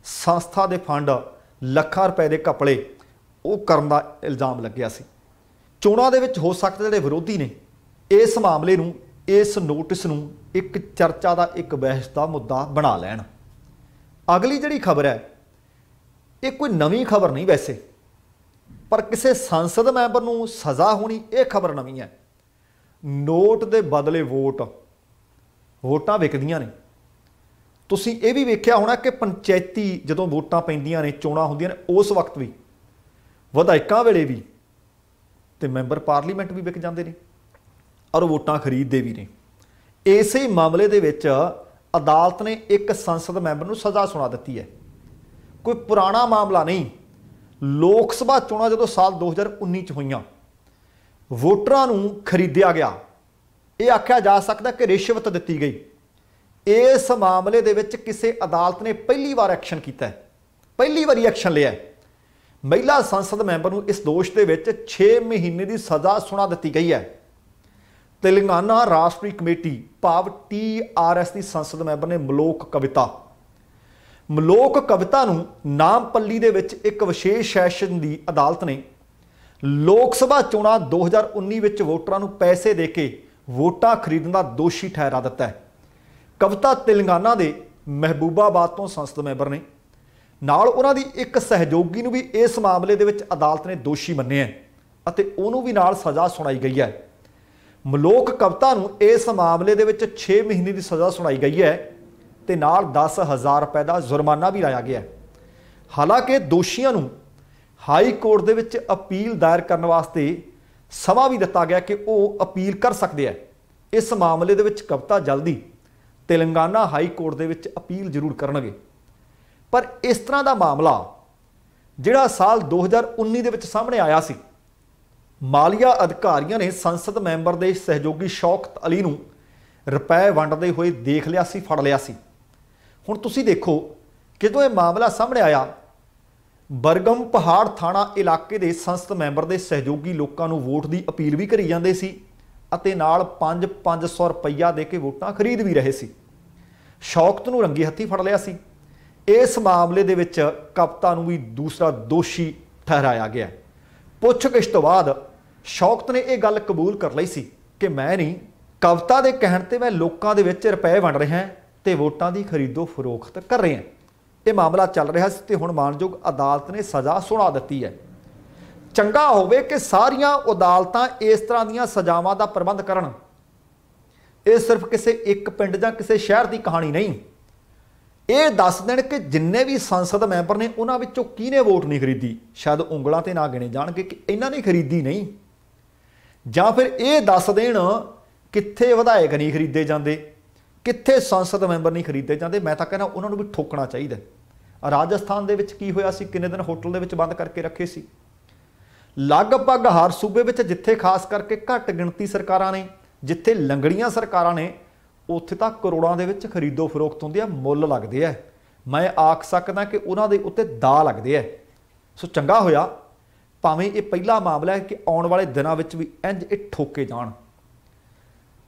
ਸੰਸਥਾ ਦੇ ਫੰਡ ਲੱਖਾਂ ਰੁਪਏ ਦੇ ਕਪੜੇ ਉਹ ਕਰਨ ਦਾ ਇਲਜ਼ਾਮ ਲੱਗਿਆ ਸੀ ਚੋਣਾ ਦੇ ਵਿੱਚ ਹੋ ਸਕਦਾ ਜਿਹੜੇ ਵਿਰੋਧੀ ਨੇ ਇਸ ਮਾਮਲੇ ਨੂੰ ਇਸ ਨੋਟਿਸ ਨੂੰ ਇੱਕ ਚਰਚਾ ਦਾ ਇੱਕ ਬਹਿਸ ਦਾ ਮੁੱਦਾ ਬਣਾ ਲੈਣ ਅਗਲੀ ਜਿਹੜੀ ਖਬਰ ਹੈ ਇਹ ਕੋਈ ਨਵੀਂ ਖਬਰ ਨਹੀਂ ਵੈਸੇ ਪਰ ਕਿਸੇ ਸੰਸਦ ਮੈਂਬਰ ਨੂੰ ਸਜ਼ਾ ਹੋਣੀ ਇਹ ਖਬਰ ਨਵੀਂ ਹੈ ਨੋਟ ਦੇ ਬਦਲੇ ਵੋਟ ਵੋਟਾਂ ਵਿਕਦੀਆਂ ਨੇ ਤੁਸੀਂ ਇਹ ਵੀ ਵੇਖਿਆ ਹੋਣਾ ਕਿ ਪੰਚਾਇਤੀ ਜਦੋਂ ਵੋਟਾਂ ਪੈਂਦੀਆਂ ਨੇ ਚੋਣਾਂ ਹੁੰਦੀਆਂ ਨੇ ਉਸ ਵਕਤ ਵੀ ਵਿਧਾਇਕਾਂ ਵੇਲੇ ਵੀ ਤੇ ਮੈਂਬਰ ਪਾਰਲੀਮੈਂਟ ਵੀ ਵਿਕ ਜਾਂਦੇ ਨੇ ਔਰ ਵੋਟਾਂ ਖਰੀਦਦੇ ਵੀ ਨੇ ਇਸੇ ਮਾਮਲੇ ਦੇ ਵਿੱਚ ਅਦਾਲਤ ਨੇ ਇੱਕ ਸੰਸਦ ਮੈਂਬਰ ਨੂੰ ਸਜ਼ਾ ਸੁਣਾ ਦਿੱਤੀ ਹੈ ਕੋਈ ਪੁਰਾਣਾ ਮਾਮਲਾ ਨਹੀਂ ਲੋਕ ਸਭਾ ਚੋਣਾਂ ਜਦੋਂ ਸਾਲ 2019 ਚ ਹੋਈਆਂ ਵੋਟਰਾਂ ਨੂੰ ਖਰੀਦਿਆ ਗਿਆ ਇਹ ਆਖਿਆ ਜਾ ਸਕਦਾ ਕਿ ਰਿਸ਼ਵਤ ਦਿੱਤੀ ਗਈ ਇਸ ਮਾਮਲੇ ਦੇ ਵਿੱਚ ਕਿਸੇ ਅਦਾਲਤ ਨੇ ਪਹਿਲੀ ਵਾਰ ਐਕਸ਼ਨ ਕੀਤਾ ਪਹਿਲੀ ਵਾਰੀ ਐਕਸ਼ਨ ਲਿਆ ਮਹਿਲਾ ਸੰਸਦ ਮੈਂਬਰ ਨੂੰ ਇਸ ਦੋਸ਼ ਦੇ ਵਿੱਚ 6 ਮਹੀਨੇ ਦੀ ਸਜ਼ਾ ਸੁਣਾ ਦਿੱਤੀ ਗਈ ਹੈ ਤੇਲੰਗਾਨਾ ਰਾਸ਼ਟਰੀ ਕਮੇਟੀ ਭਾਵ ਐਸ ਦੀ ਸੰਸਦ ਮੈਂਬਰ ਨੇ ਮਲੋਕ ਕਵਿਤਾ ਮਲੋਕ ਕਵਿਤਾ ਨੂੰ ਨਾਮ ਪੱਲੀ ਦੇ ਵਿੱਚ ਇੱਕ ਵਿਸ਼ੇਸ਼ ਸੈਸ਼ਨ ਦੀ ਅਦਾਲਤ ਨੇ ਲੋਕ ਸਭਾ ਚੋਣਾਂ 2019 ਵਿੱਚ ਵੋਟਰਾਂ ਨੂੰ ਪੈਸੇ ਦੇ ਕੇ ਵੋਟਾਂ ਖਰੀਦਣ ਦਾ ਦੋਸ਼ੀ ਠਹਿਰਾ ਦਿੱਤਾ ਹੈ ਕਵਿਤਾ ਤੇਲੰਗਾਨਾ ਦੇ ਮਹਿਬੂਬਾਬਾਦ ਤੋਂ ਸੰਸਦ ਮੈਂਬਰ ਨੇ ਨਾਲ ਉਹਨਾਂ ਦੀ ਇੱਕ ਸਹਿਯੋਗੀ ਨੂੰ ਵੀ ਇਸ ਮਾਮਲੇ ਦੇ ਵਿੱਚ ਅਦਾਲਤ ਨੇ ਦੋਸ਼ੀ ਮੰਨਿਆ ਅਤੇ ਉਹਨੂੰ ਵੀ ਨਾਲ ਸਜ਼ਾ ਸੁਣਾਈ ਗਈ ਹੈ ਮਲੋਕ ਕਵਿਤਾ ਨੂੰ ਇਸ ਮਾਮਲੇ ਦੇ ਵਿੱਚ 6 ਮਹੀਨੇ ਦੀ ਸਜ਼ਾ ਸੁਣਾਈ ਗਈ ਹੈ ਤੇ ਨਾਲ 10000 ਰੁਪਏ ਦਾ ਜੁਰਮਾਨਾ ਵੀ ਲਾਇਆ ਗਿਆ ਹਾਲਾਂਕਿ ਦੋਸ਼ੀਆਂ ਨੂੰ ਹਾਈ ਕੋਰਟ ਦੇ ਵਿੱਚ ਅਪੀਲ ਦਾਇਰ ਕਰਨ ਵਾਸਤੇ ਸਮਾਂ ਵੀ ਦਿੱਤਾ ਗਿਆ ਕਿ ਉਹ ਅਪੀਲ ਕਰ ਸਕਦੇ ਆ ਇਸ ਮਾਮਲੇ ਦੇ ਵਿੱਚ ਕਵਤਾ ਜਲਦੀ ਤੇਲੰਗਾਨਾ ਹਾਈ ਕੋਰਟ ਦੇ ਵਿੱਚ ਅਪੀਲ ਜ਼ਰੂਰ ਕਰਨਗੇ ਪਰ ਇਸ ਤਰ੍ਹਾਂ ਦਾ ਮਾਮਲਾ ਜਿਹੜਾ ਸਾਲ 2019 ਦੇ ਵਿੱਚ ਸਾਹਮਣੇ ਆਇਆ ਸੀ ਮਾਲੀਆ ਅਧਿਕਾਰੀਆਂ ਨੇ ਸੰਸਦ ਮੈਂਬਰ ਦੇ ਸਹਿਯੋਗੀ ਸ਼ੌਕਤ ਅਲੀ ਨੂੰ ਰੁਪਏ ਵੰਡਦੇ ਹੋਏ ਦੇਖ ਲਿਆ ਸੀ ਫੜ ਲਿਆ ਸੀ ਹੁਣ ਤੁਸੀਂ ਦੇਖੋ ਕਿਦੋਂ ਇਹ ਮਾਮਲਾ ਸਾਹਮਣੇ ਆਇਆ ਬਰਗਮ ਪਹਾੜ ਥਾਣਾ ਇਲਾਕੇ ਦੇ ਸੰਸਦ ਮੈਂਬਰ ਦੇ ਸਹਿਯੋਗੀ ਲੋਕਾਂ ਨੂੰ ਵੋਟ ਦੀ ਅਪੀਲ ਵੀ ਕਰੀ ਜਾਂਦੇ ਸੀ ਅਤੇ ਨਾਲ 5-500 ਰੁਪਈਆ ਦੇ ਕੇ ਵੋਟਾਂ ਖਰੀਦ ਵੀ ਰਹੇ ਸੀ ਸ਼ੌਕਤ ਨੂੰ ਰੰਗੇ ਹੱਥੀ ਫੜ ਲਿਆ ਸੀ ਇਸ ਮਾਮਲੇ ਦੇ ਵਿੱਚ ਕਪਤਾ ਨੂੰ ਵੀ ਦੂਸਰਾ ਦੋਸ਼ੀ ਠਹਿਰਾਇਆ ਗਿਆ ਪੁੱਛ ਕਿਸ਼ ਤੋਂ ਬਾਅਦ ਸ਼ੌਕਤ ਨੇ ਇਹ ਗੱਲ ਕਬੂਲ ਕਰ ਲਈ ਸੀ ਕਿ ਮੈਂ ਨਹੀਂ ਕਵਤਾ ਦੇ ਕਹਿਣ ਤੇ ਮੈਂ ਲੋਕਾਂ ਦੇ ਵਿੱਚ ਰੁਪਏ ਵੰਡ ਰਿਹਾ ਹਾਂ ਤੇ ਵੋਟਾਂ ਦੀ ਖਰੀਦੋ ਫਰੋਖਤ ਕਰ ਰਹੇ ਹਨ ਇਹ ਮਾਮਲਾ ਚੱਲ ਰਿਹਾ ਸੀ ਤੇ ਹੁਣ ਮਾਨਯੋਗ ਅਦਾਲਤ ਨੇ ਸਜ਼ਾ ਸੁਣਾ ਦਿੱਤੀ ਹੈ ਚੰਗਾ ਹੋਵੇ ਕਿ ਸਾਰੀਆਂ ਅਦਾਲਤਾਂ ਇਸ ਤਰ੍ਹਾਂ ਦੀਆਂ ਸਜ਼ਾਵਾਂ ਦਾ ਪ੍ਰਬੰਧ ਕਰਨ ਇਹ ਸਿਰਫ ਕਿਸੇ ਇੱਕ ਪਿੰਡ ਜਾਂ ਕਿਸੇ ਸ਼ਹਿਰ ਦੀ ਕਹਾਣੀ ਨਹੀਂ ਇਹ ਦੱਸ ਦੇਣ ਕਿ ਜਿੰਨੇ ਵੀ ਸੰਸਦ ਮੈਂਬਰ ਨੇ ਉਹਨਾਂ ਵਿੱਚੋਂ ਕਿਹਨੇ ਵੋਟ ਨਹੀਂ ਖਰੀਦੀ ਸ਼ਾਇਦ ਉਂਗਲਾਂ ਤੇ ਨਾ ਗਿਣੇ ਜਾਣਗੇ ਕਿ ਇਹਨਾਂ ਨੇ ਖਰੀਦੀ ਨਹੀਂ ਜਾਂ ਫਿਰ ਇਹ ਦੱਸ ਦੇਣ ਕਿੱਥੇ ਵਿਧਾਇਕ ਨਹੀਂ ਖਰੀਦੇ ਜਾਂਦੇ ਕਿੱਥੇ ਸੰਸਦ ਮੈਂਬਰ ਨਹੀਂ ਖਰੀਦੇ ਜਾਂਦੇ ਮੈਂ ਤਾਂ ਕਹਿੰਦਾ ਉਹਨਾਂ ਨੂੰ ਵੀ ਠੋਕਣਾ ਚਾਹੀਦਾ ਰਾਜਸਥਾਨ ਦੇ ਵਿੱਚ ਕੀ ਹੋਇਆ ਸੀ ਕਿੰਨੇ ਦਿਨ ਹੋਟਲ ਦੇ ਵਿੱਚ ਬੰਦ ਕਰਕੇ ਰੱਖੇ ਸੀ ਲਗਭਗ ਹਰ ਸੂਬੇ ਵਿੱਚ ਜਿੱਥੇ ਖਾਸ ਕਰਕੇ ਘੱਟ ਗਿਣਤੀ ਸਰਕਾਰਾਂ ਨੇ ਜਿੱਥੇ ਲੰਗੜੀਆਂ ਸਰਕਾਰਾਂ ਨੇ ਉੱਥੇ ਤਾਂ ਕਰੋੜਾਂ ਦੇ ਵਿੱਚ ਖਰੀਦੋ ਫਰੋਖਤ ਹੁੰਦੀ ਆ ਮੁੱਲ ਲੱਗਦੇ ਆ ਮੈਂ ਆਖ ਸਕਦਾ ਕਿ ਉਹਨਾਂ ਦੇ ਉੱਤੇ ਦਾ ਲੱਗਦੇ ਆ ਸੋ ਚੰਗਾ ਹੋਇਆ ਭਾਵੇਂ ਇਹ ਪਹਿਲਾ ਮਾਮਲਾ ਹੈ ਕਿ ਆਉਣ ਵਾਲੇ ਦਿਨਾਂ ਵਿੱਚ ਵੀ ਇੰਜ ਇਹ ਠੋਕੇ ਜਾਣ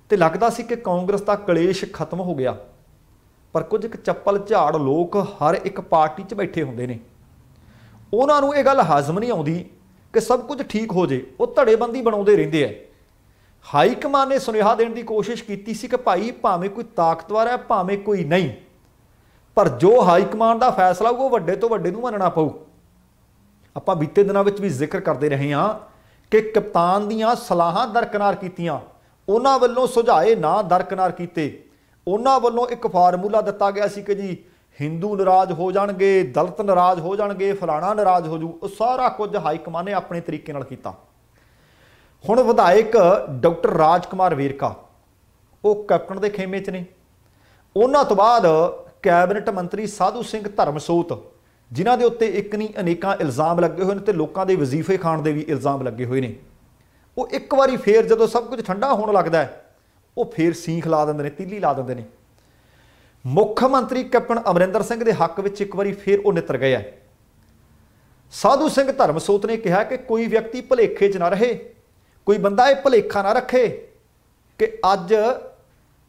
ਤੇ ਲੱਗਦਾ ਸੀ ਕਿ ਕਾਂਗਰਸ ਦਾ ਕਲੇਸ਼ ਖਤਮ ਹੋ ਗਿਆ ਪਰ ਕੁਝ ਇੱਕ ਚੱਪਲ ਝਾੜ ਲੋਕ ਹਰ ਇੱਕ ਪਾਰਟੀ 'ਚ ਬੈਠੇ ਹੁੰਦੇ ਨੇ ਉਹਨਾਂ ਨੂੰ ਇਹ ਗੱਲ ਹਾਜ਼ਮ ਨਹੀਂ ਆਉਂਦੀ ਕਿ ਸਭ ਕੁਝ ਠੀਕ ਹੋ ਜੇ ਉਹ ਧੜੇਬੰਦੀ ਬਣਾਉਂਦੇ ਰਹਿੰਦੇ ਐ ਹਾਈ ਕਮਾਨ ਨੇ ਸੁਨੇਹਾ ਦੇਣ ਦੀ ਕੋਸ਼ਿਸ਼ ਕੀਤੀ ਸੀ ਕਿ ਭਾਈ ਭਾਵੇਂ ਕੋਈ ਤਾਕਤਵਰ ਹੈ ਭਾਵੇਂ ਕੋਈ ਨਹੀਂ ਪਰ ਜੋ ਹਾਈ ਕਮਾਨ ਦਾ ਫੈਸਲਾ ਉਹ ਵੱਡੇ ਤੋਂ ਵੱਡੇ ਨੂੰ ਮੰਨਣਾ ਪਊ ਆਪਾਂ ਬੀਤੇ ਦਿਨਾਂ ਵਿੱਚ ਵੀ ਜ਼ਿਕਰ ਕਰਦੇ ਰਹੇ ਹਾਂ ਕਿ ਕਪਤਾਨ ਦੀਆਂ ਸਲਾਹਾਂ ਦਰਕਨਾਰ ਕੀਤੀਆਂ ਉਹਨਾਂ ਵੱਲੋਂ ਸੁਝਾਏ ਨਾ ਦਰਕਨਾਰ ਕੀਤੇ ਉਹਨਾਂ ਵੱਲੋਂ ਇੱਕ ਫਾਰਮੂਲਾ ਦਿੱਤਾ ਗਿਆ ਸੀ ਕਿ ਜੀ ਹਿੰਦੂ ਨਾਰਾਜ਼ ਹੋ ਜਾਣਗੇ ਦਲਤ ਨਾਰਾਜ਼ ਹੋ ਜਾਣਗੇ ਫਲਾਣਾ ਨਾਰਾਜ਼ ਹੋ ਜੂ ਉਹ ਸਾਰਾ ਕੁਝ ਹਾਈ ਕਮਾਨ ਨੇ ਆਪਣੇ ਤਰੀਕੇ ਨਾਲ ਕੀਤਾ ਹੁਣ ਵਿਧਾਇਕ ਡਾਕਟਰ ਰਾਜ ਕੁਮਾਰ ਉਹ ਕੈਪਟਨ ਦੇ ਖੇਮੇ 'ਚ ਨੇ ਉਹਨਾਂ ਤੋਂ ਬਾਅਦ ਕੈਬਨਿਟ ਮੰਤਰੀ ਸਾਧੂ ਸਿੰਘ ਧਰਮਸੋਤ ਜਿਨ੍ਹਾਂ ਦੇ ਉੱਤੇ ਇੱਕ ਨਹੀਂ ਅਨੇਕਾਂ ਇਲਜ਼ਾਮ ਲੱਗੇ ਹੋਏ ਨੇ ਤੇ ਲੋਕਾਂ ਦੇ ਵਜ਼ੀਫੇ ਖਾਣ ਦੇ ਵੀ ਇਲਜ਼ਾਮ ਲੱਗੇ ਹੋਏ ਨੇ ਉਹ ਇੱਕ ਵਾਰੀ ਫੇਰ ਜਦੋਂ ਸਭ ਕੁਝ ਠੰਡਾ ਹੋਣ ਲੱਗਦਾ ਹੈ ਉਹ ਫੇਰ ਸੀਖ ਲਾ ਦਿੰਦੇ ਨੇ ਤੀਲੀ ਲਾ ਦਿੰਦੇ ਨੇ ਮੁੱਖ ਮੰਤਰੀ ਕੈਪਟਨ ਅਮਰਿੰਦਰ ਸਿੰਘ ਦੇ ਹੱਕ ਵਿੱਚ ਇੱਕ ਵਾਰੀ ਫੇਰ ਉਹ ਨਿਤਰ ਗਏ ਆ ਸਾਧੂ ਸਿੰਘ ਧਰਮਸੋਤ ਨੇ ਕਿਹਾ ਕਿ ਕੋਈ ਵਿਅਕਤੀ ਭਲੇਖੇ 'ਚ ਨਾ ਰਹੇ ਕੋਈ ਬੰਦਾ ਇਹ ਭਲੇਖਾ ਨਾ ਰੱਖੇ ਕਿ ਅੱਜ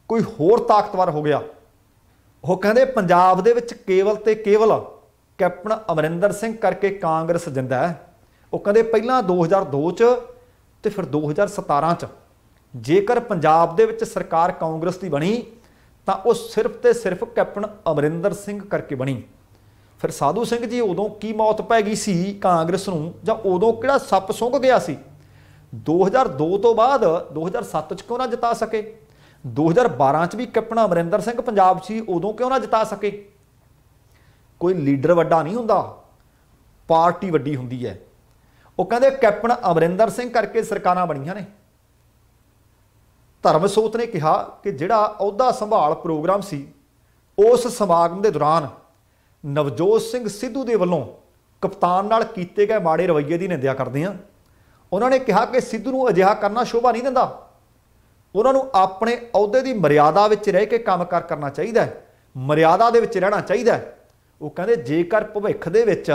ਕੋਈ ਹੋਰ ਤਾਕਤਵਰ ਹੋ ਗਿਆ ਉਹ ਕਹਿੰਦੇ ਪੰਜਾਬ ਦੇ ਵਿੱਚ ਕੇਵਲ ਤੇ ਕੇਵਲ ਕੈਪਟਨ ਅਮਰਿੰਦਰ ਸਿੰਘ ਕਰਕੇ ਕਾਂਗਰਸ ਜਿੰਦਾ ਹੈ ਉਹ ਕਹਿੰਦੇ ਪਹਿਲਾਂ 2002 'ਚ ਤੇ ਫਿਰ 2017 ਚ ਜੇਕਰ ਪੰਜਾਬ ਦੇ ਵਿੱਚ ਸਰਕਾਰ ਕਾਂਗਰਸ ਦੀ ਬਣੀ ਤਾਂ ਉਹ ਸਿਰਫ ਤੇ ਸਿਰਫ ਕੈਪਟਨ ਅਮਰਿੰਦਰ ਸਿੰਘ ਕਰਕੇ ਬਣੀ ਫਿਰ ਸਾਧੂ ਸਿੰਘ ਜੀ ਉਦੋਂ ਕੀ ਮੌਤ ਪੈ ਗਈ ਸੀ ਕਾਂਗਰਸ ਨੂੰ ਜਾਂ ਉਦੋਂ ਕਿਹੜਾ ਸੱਪ ਸੁੰਘ ਗਿਆ ਸੀ 2002 ਤੋਂ ਬਾਅਦ 2007 ਚ ਕਿਉਂ ਨਾ ਜਿਤਾ ਸਕੇ 2012 ਚ ਵੀ ਕੈਪਟਨ ਅਮਰਿੰਦਰ ਸਿੰਘ ਪੰਜਾਬ ਸੀ ਉਦੋਂ ਕਿਉਂ ਨਾ ਜਿਤਾ ਸਕੇ ਕੋਈ ਲੀਡਰ ਵੱਡਾ ਨਹੀਂ ਹੁੰਦਾ ਪਾਰਟੀ ਵੱਡੀ ਹੁੰਦੀ ਹੈ ਉਹ ਕਹਿੰਦੇ ਕੈਪਟਨ ਅਮਰਿੰਦਰ ਸਿੰਘ ਕਰਕੇ ਸਰਕਾਰਾਂ ਬਣੀਆਂ ਨੇ ਧਰਮਸੋਤ ਨੇ ਕਿਹਾ ਕਿ ਜਿਹੜਾ ਅਹੁਦਾ ਸੰਭਾਲ ਪ੍ਰੋਗਰਾਮ ਸੀ ਉਸ ਸਮਾਗਮ ਦੇ ਦੌਰਾਨ ਨਵਜੋਤ ਸਿੰਘ ਸਿੱਧੂ ਦੇ ਵੱਲੋਂ ਕਪਤਾਨ ਨਾਲ ਕੀਤੇ ਗਏ ਮਾੜੇ ਰਵੱਈਏ ਦੀ ਨਿੰਦਿਆ ਕਰਦੇ ਆ ਉਹਨਾਂ ਨੇ ਕਿਹਾ ਕਿ ਸਿੱਧੂ ਨੂੰ ਅਜਿਹਾ ਕਰਨਾ ਸ਼ੋਭਾ ਨਹੀਂ ਦਿੰਦਾ ਉਹਨਾਂ ਨੂੰ ਆਪਣੇ ਅਹੁਦੇ ਦੀ ਮਰਿਆਦਾ ਵਿੱਚ ਰਹਿ ਕੇ ਕੰਮ ਕਰ ਕਰਨਾ ਚਾਹੀਦਾ ਹੈ ਮਰਿਆਦਾ ਦੇ ਵਿੱਚ ਰਹਿਣਾ ਚਾਹੀਦਾ ਹੈ ਉਹ ਕਹਿੰਦੇ ਜੇਕਰ ਭਵਿੱਖ ਦੇ ਵਿੱਚ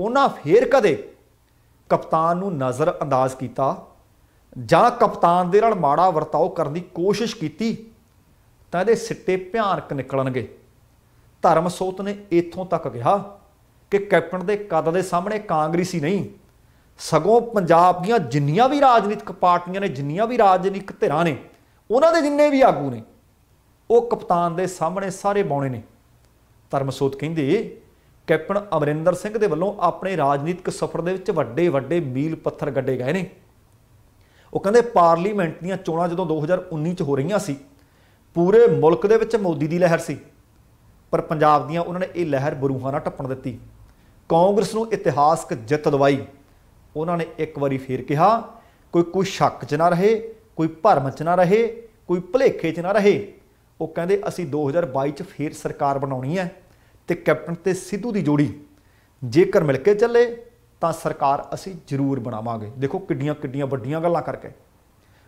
ਉਹਨਾਂ ਫੇਰ ਕਦੇ ਕਪਤਾਨ ਨੂੰ ਨਜ਼ਰ ਅੰਦਾਜ਼ ਕੀਤਾ ਜਾਂ ਕਪਤਾਨ ਦੇ ਨਾਲ ਮਾੜਾ ਵਰਤਾਓ ਕਰਨ ਦੀ ਕੋਸ਼ਿਸ਼ ਕੀਤੀ ਤਾਂ ਇਹਦੇ ਸਿੱਟੇ ਭਿਆਨਕ ਨਿਕਲਣਗੇ ਧਰਮਸੋਤ ਨੇ ਇਥੋਂ ਤੱਕ ਕਿਹਾ ਕਿ ਕੈਪਟਨ ਦੇ ਕਦ ਦੇ ਸਾਹਮਣੇ ਕਾਂਗਰਸੀ ਨਹੀਂ ਸਗੋਂ ਪੰਜਾਬ ਦੀਆਂ ਜਿੰਨੀਆਂ ਵੀ ਰਾਜਨੀਤਿਕ ਪਾਰਟੀਆਂ ਨੇ ਜਿੰਨੀਆਂ ਵੀ ਰਾਜਨੀਤਿਕ ਧਿਰਾਂ ਨੇ ਉਹਨਾਂ ਦੇ ਜਿੰਨੇ ਵੀ ਆਗੂ ਨੇ ਉਹ ਕਪਤਾਨ ਦੇ ਸਾਹਮਣੇ ਸਾਰੇ ਬੌਣੇ ਨੇ ਧਰਮਸੋਤ ਕਹਿੰਦੇ ਕੈਪਟਨ ਅਮਰਿੰਦਰ ਸਿੰਘ ਦੇ ਵੱਲੋਂ ਆਪਣੇ ਰਾਜਨੀਤਿਕ ਸਫ਼ਰ ਦੇ ਵਿੱਚ ਵੱਡੇ ਵੱਡੇ ਮੀਲ ਪੱਥਰ ਗੱਡੇ ਗਏ ਨੇ ਉਹ ਕਹਿੰਦੇ ਪਾਰਲੀਮੈਂਟ ਦੀਆਂ ਚੋਣਾਂ ਜਦੋਂ 2019 ਚ ਹੋ ਰਹੀਆਂ ਸੀ ਪੂਰੇ ਮੁਲਕ ਦੇ ਵਿੱਚ ਮੋਦੀ ਦੀ ਲਹਿਰ ਸੀ ਪਰ ਪੰਜਾਬ ਦੀਆਂ ਉਹਨਾਂ ਨੇ ਇਹ ਲਹਿਰ ਬਰੂਹਾਂ ਨਾਲ ਟੱਪਣ ਦਿੱਤੀ ਕਾਂਗਰਸ ਨੂੰ ਇਤਿਹਾਸਕ ਜਿੱਤ ਦਵਾਈ ਉਹਨਾਂ ਨੇ ਇੱਕ ਵਾਰੀ ਫੇਰ ਕਿਹਾ ਕੋਈ ਕੋਈ ਸ਼ੱਕ 'ਚ ਨਾ ਰਹੇ ਕੋਈ ਭਰਮ 'ਚ ਨਾ ਰਹੇ ਕੋਈ ਭਲੇਖੇ 'ਚ ਨਾ ਰਹੇ ਉਹ ਕਹਿੰਦੇ ਅਸੀਂ 2022 'ਚ ਫੇਰ ਸਰਕਾਰ ਬਣਾਉਣੀ ਹੈ ਤੇ ਕੈਪਟਨ ਤੇ ਸਿੱਧੂ ਦੀ ਜੋੜੀ ਜੇਕਰ ਮਿਲ ਕੇ ਚੱਲੇ ਤਾਂ ਸਰਕਾਰ ਅਸੀਂ ਜ਼ਰੂਰ ਬਣਾਵਾਂਗੇ ਦੇਖੋ ਕਿੱਡੀਆਂ ਕਿੱਡੀਆਂ ਵੱਡੀਆਂ ਗੱਲਾਂ ਕਰਕੇ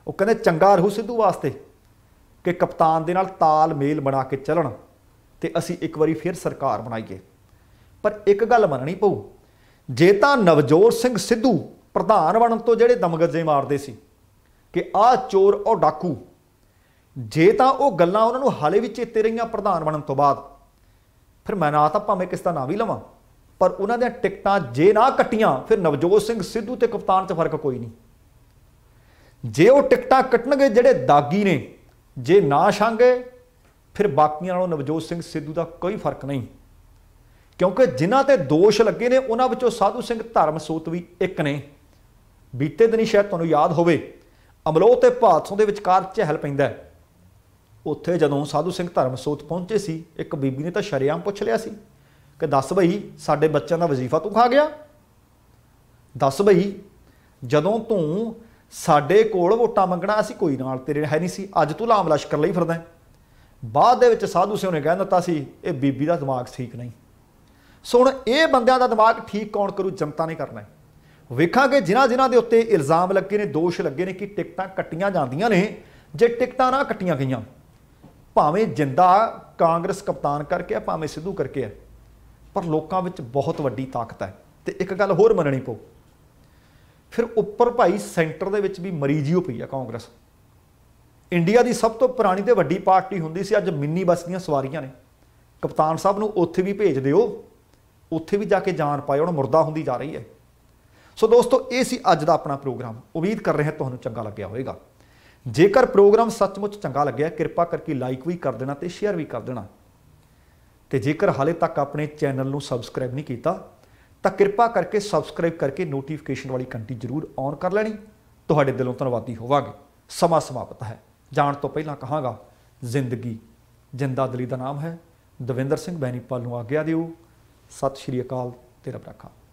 ਉਹ ਕਹਿੰਦੇ ਚੰਗਾ ਰਹੂ ਸਿੱਧੂ ਵਾਸਤੇ ਕਿ ਕਪਤਾਨ ਦੇ ਨਾਲ ਤਾਲਮੇਲ ਬਣਾ ਕੇ ਚੱਲਣ ਤੇ ਅਸੀਂ ਇੱਕ ਵਾਰੀ ਫਿਰ ਸਰਕਾਰ ਬਣਾਈਏ ਪਰ ਇੱਕ ਗੱਲ ਮੰਨਣੀ ਪਊ ਜੇ ਤਾਂ ਨਵਜੋਤ ਸਿੰਘ ਸਿੱਧੂ ਪ੍ਰਧਾਨ ਬਣਨ ਤੋਂ ਜਿਹੜੇ ਦਮਗੱਜੇ ਮਾਰਦੇ ਸੀ ਕਿ ਆਹ ਚੋਰ ਉਹ ਡਾਕੂ ਜੇ ਤਾਂ ਉਹ ਗੱਲਾਂ ਉਹਨਾਂ ਨੂੰ ਹਾਲੇ ਵੀ ਚੇਤੇ ਰਹੀਆਂ ਪ੍ਰਧਾਨ ਬਣਨ ਤੋਂ ਬਾਅਦ ਫਿਰ ਮੈਂ ਨਾ ਤਾਂ ਭਾਵੇਂ ਕਿਸ ਦਾ ਨਾਂ ਵੀ ਲਵਾਂ ਪਰ ਉਹਨਾਂ ਦੀਆਂ ਟਿਕਟਾਂ ਜੇ ਨਾ ਕੱਟੀਆਂ ਫਿਰ ਨਵਜੋਤ ਸਿੰਘ ਸਿੱਧੂ ਤੇ ਕਪਤਾਨ 'ਚ ਫਰਕ ਕੋਈ ਨਹੀਂ ਜੇ ਉਹ ਟਿਕਟਾਂ ਕੱਟਣਗੇ ਜਿਹੜੇ ਦਾਗੀ ਨੇ ਜੇ ਨਾ ਛਾਂਗੇ ਫਿਰ ਬਾਕੀਆਂ ਨਾਲੋਂ ਨਵਜੋਤ ਸਿੰਘ ਸਿੱਧੂ ਦਾ ਕੋਈ ਫਰਕ ਨਹੀਂ ਕਿਉਂਕਿ ਜਿਨ੍ਹਾਂ ਤੇ ਦੋਸ਼ ਲੱਗੇ ਨੇ ਉਹਨਾਂ ਵਿੱਚੋਂ ਸਾਧੂ ਸਿੰਘ ਧਰਮਸੋਤ ਵੀ ਇੱਕ ਨੇ ਬੀਤੇ ਦਿਨੀ ਸ਼ਾਇਦ ਤੁਹਾਨੂੰ ਯਾਦ ਹੋਵੇ ਅਮਲੋਹ ਤੇ ਭਾਤਸੋਂ ਦੇ ਵਿਚਕਾਰ ਚਹਿਲ ਪੈਂਦਾ ਹੈ ਉੱਥੇ ਜਦੋਂ ਸਾਧੂ ਸਿੰਘ ਧਰਮਸੋਤ ਪਹੁੰਚੇ ਸੀ ਇੱਕ ਬੀਬੀ ਨੇ ਤਾਂ ਸ਼ਰਿਆਮ ਪੁੱਛ ਲਿਆ ਸੀ ਕਿ ਦੱਸ ਬਈ ਸਾਡੇ ਬੱਚਿਆਂ ਦਾ ਵਜ਼ੀਫਾ ਤੂੰ ਖਾ ਗਿਆ ਦੱਸ ਬਈ ਜਦੋਂ ਤੂੰ ਸਾਡੇ ਕੋਲ ਵੋਟਾਂ ਮੰਗਣਾ ਅਸੀਂ ਕੋਈ ਨਾਲ ਤੇਰੇ ਹੈ ਨਹੀਂ ਸੀ ਅੱਜ ਤੂੰ ਲਾਮ ਲਸ਼ਕਰ ਲਈ ਫਿਰਦਾ ਬਾਅਦ ਦੇ ਵਿੱਚ ਸਾਧੂ ਸਿੰਘ ਨੇ ਕਹਿ ਦਿੱਤਾ ਸੀ ਇਹ ਬੀਬੀ ਦਾ ਦਿਮਾਗ ਠੀਕ ਨਹੀਂ ਸੋ ਹੁਣ ਇਹ ਬੰਦਿਆਂ ਦਾ ਦਿਮਾਗ ਠੀਕ ਕੌਣ ਕਰੂ ਜਨਤਾ ਨੇ ਕਰਨਾ ਵੇਖਾਂਗੇ ਜਿਨ੍ਹਾਂ ਜਿਨ੍ਹਾਂ ਦੇ ਉੱਤੇ ਇਲਜ਼ਾਮ ਲੱਗੇ ਨੇ ਦੋਸ਼ ਲੱਗੇ ਨੇ ਕਿ ਟਿਕਟਾਂ ਕੱਟੀਆਂ ਜਾਂਦੀਆਂ ਨੇ ਜੇ ਟਿਕਟਾਂ ਨਾ ਕੱਟੀਆਂ ਗਈਆਂ ਭਾਵੇਂ ਜਿੰਦਾ ਕਾਂਗਰਸ ਕਪਤਾਨ ਕਰਕੇ ਆ ਭਾਵੇਂ ਸਿੱਧੂ ਕਰਕੇ ਆ ਪਰ ਲੋਕਾਂ ਵਿੱਚ ਬਹੁਤ ਵੱਡੀ ਤਾਕਤ ਹੈ ਤੇ ਇੱਕ ਗੱਲ ਹੋਰ ਮੰਨਣੀ ਪਊ ਫਿਰ ਉੱਪਰ ਭਾਈ ਸੈਂਟਰ ਦੇ ਵਿੱਚ ਵੀ ਹੋ ਪਈ ਆ ਕਾਂਗਰਸ ਇੰਡੀਆ ਦੀ ਸਭ ਤੋਂ ਪੁਰਾਣੀ ਤੇ ਵੱਡੀ ਪਾਰਟੀ ਹੁੰਦੀ ਸੀ ਅੱਜ ਮਿੰਨੀ ਬੱਸ ਦੀਆਂ ਸਵਾਰੀਆਂ ਨੇ ਕਪਤਾਨ ਸਾਹਿਬ ਨੂੰ ਉੱਥੇ ਵੀ ਭੇਜ ਦਿਓ ਉੱਥੇ ਵੀ ਜਾ ਕੇ ਜਾਨ ਪਾਏ ਹੁਣ ਮਰਦਾ ਹੁੰਦੀ ਜਾ ਰਹੀ ਹੈ ਸੋ ਦੋਸਤੋ ਇਹ ਸੀ ਅੱਜ ਦਾ ਆਪਣਾ ਪ੍ਰੋਗਰਾਮ ਉਮੀਦ ਕਰ ਰਹੇ ਹਾਂ ਤੁਹਾਨੂੰ ਚੰਗਾ ਲੱਗਿਆ ਹੋਵੇਗਾ ਜੇਕਰ ਪ੍ਰੋਗਰਾਮ ਸੱਚਮੁੱਚ ਚੰਗਾ ਲੱਗਿਆ ਕਿਰਪਾ ਕਰਕੇ ਲਾਈਕ ਵੀ ਕਰ ਦੇਣਾ ਤੇ ਸ਼ੇਅਰ ਵੀ ਕਰ ਦੇਣਾ ਤੇ ਜੇਕਰ ਹਾਲੇ ਤੱਕ ਆਪਣੇ ਚੈਨਲ ਨੂੰ ਸਬਸਕ੍ਰਾਈਬ ਨਹੀਂ ਕੀਤਾ ਤਾਂ ਕਿਰਪਾ ਕਰਕੇ ਸਬਸਕ੍ਰਾਈਬ ਕਰਕੇ ਨੋਟੀਫਿਕੇਸ਼ਨ ਵਾਲੀ ਘੰਟੀ ਜ਼ਰੂਰ ਔਨ ਕਰ ਲੈਣੀ ਤੁਹਾਡੇ ਦਿਲੋਂ ਧੰਨਵਾਦੀ ਹੋਵਾਂਗੇ ਸਮਾਂ ਸਮਾਪਤ ਹੈ ਜਾਣ ਤੋਂ ਪਹਿਲਾਂ ਕਹਾਂਗਾ ਜ਼ਿੰਦਗੀ ਜਿੰਦਾ ਦਲੀ ਦਾ ਨਾਮ ਹੈ ਦਵਿੰਦਰ ਸਿੰਘ ਬੈਣੀਪਾਲ ਨੂੰ ਆਗਿਆ ਦਿਓ ਸਤਿ ਸ਼੍ਰੀ ਅਕਾਲ ਤੇ ਰੱਬ ਰੱਖਾ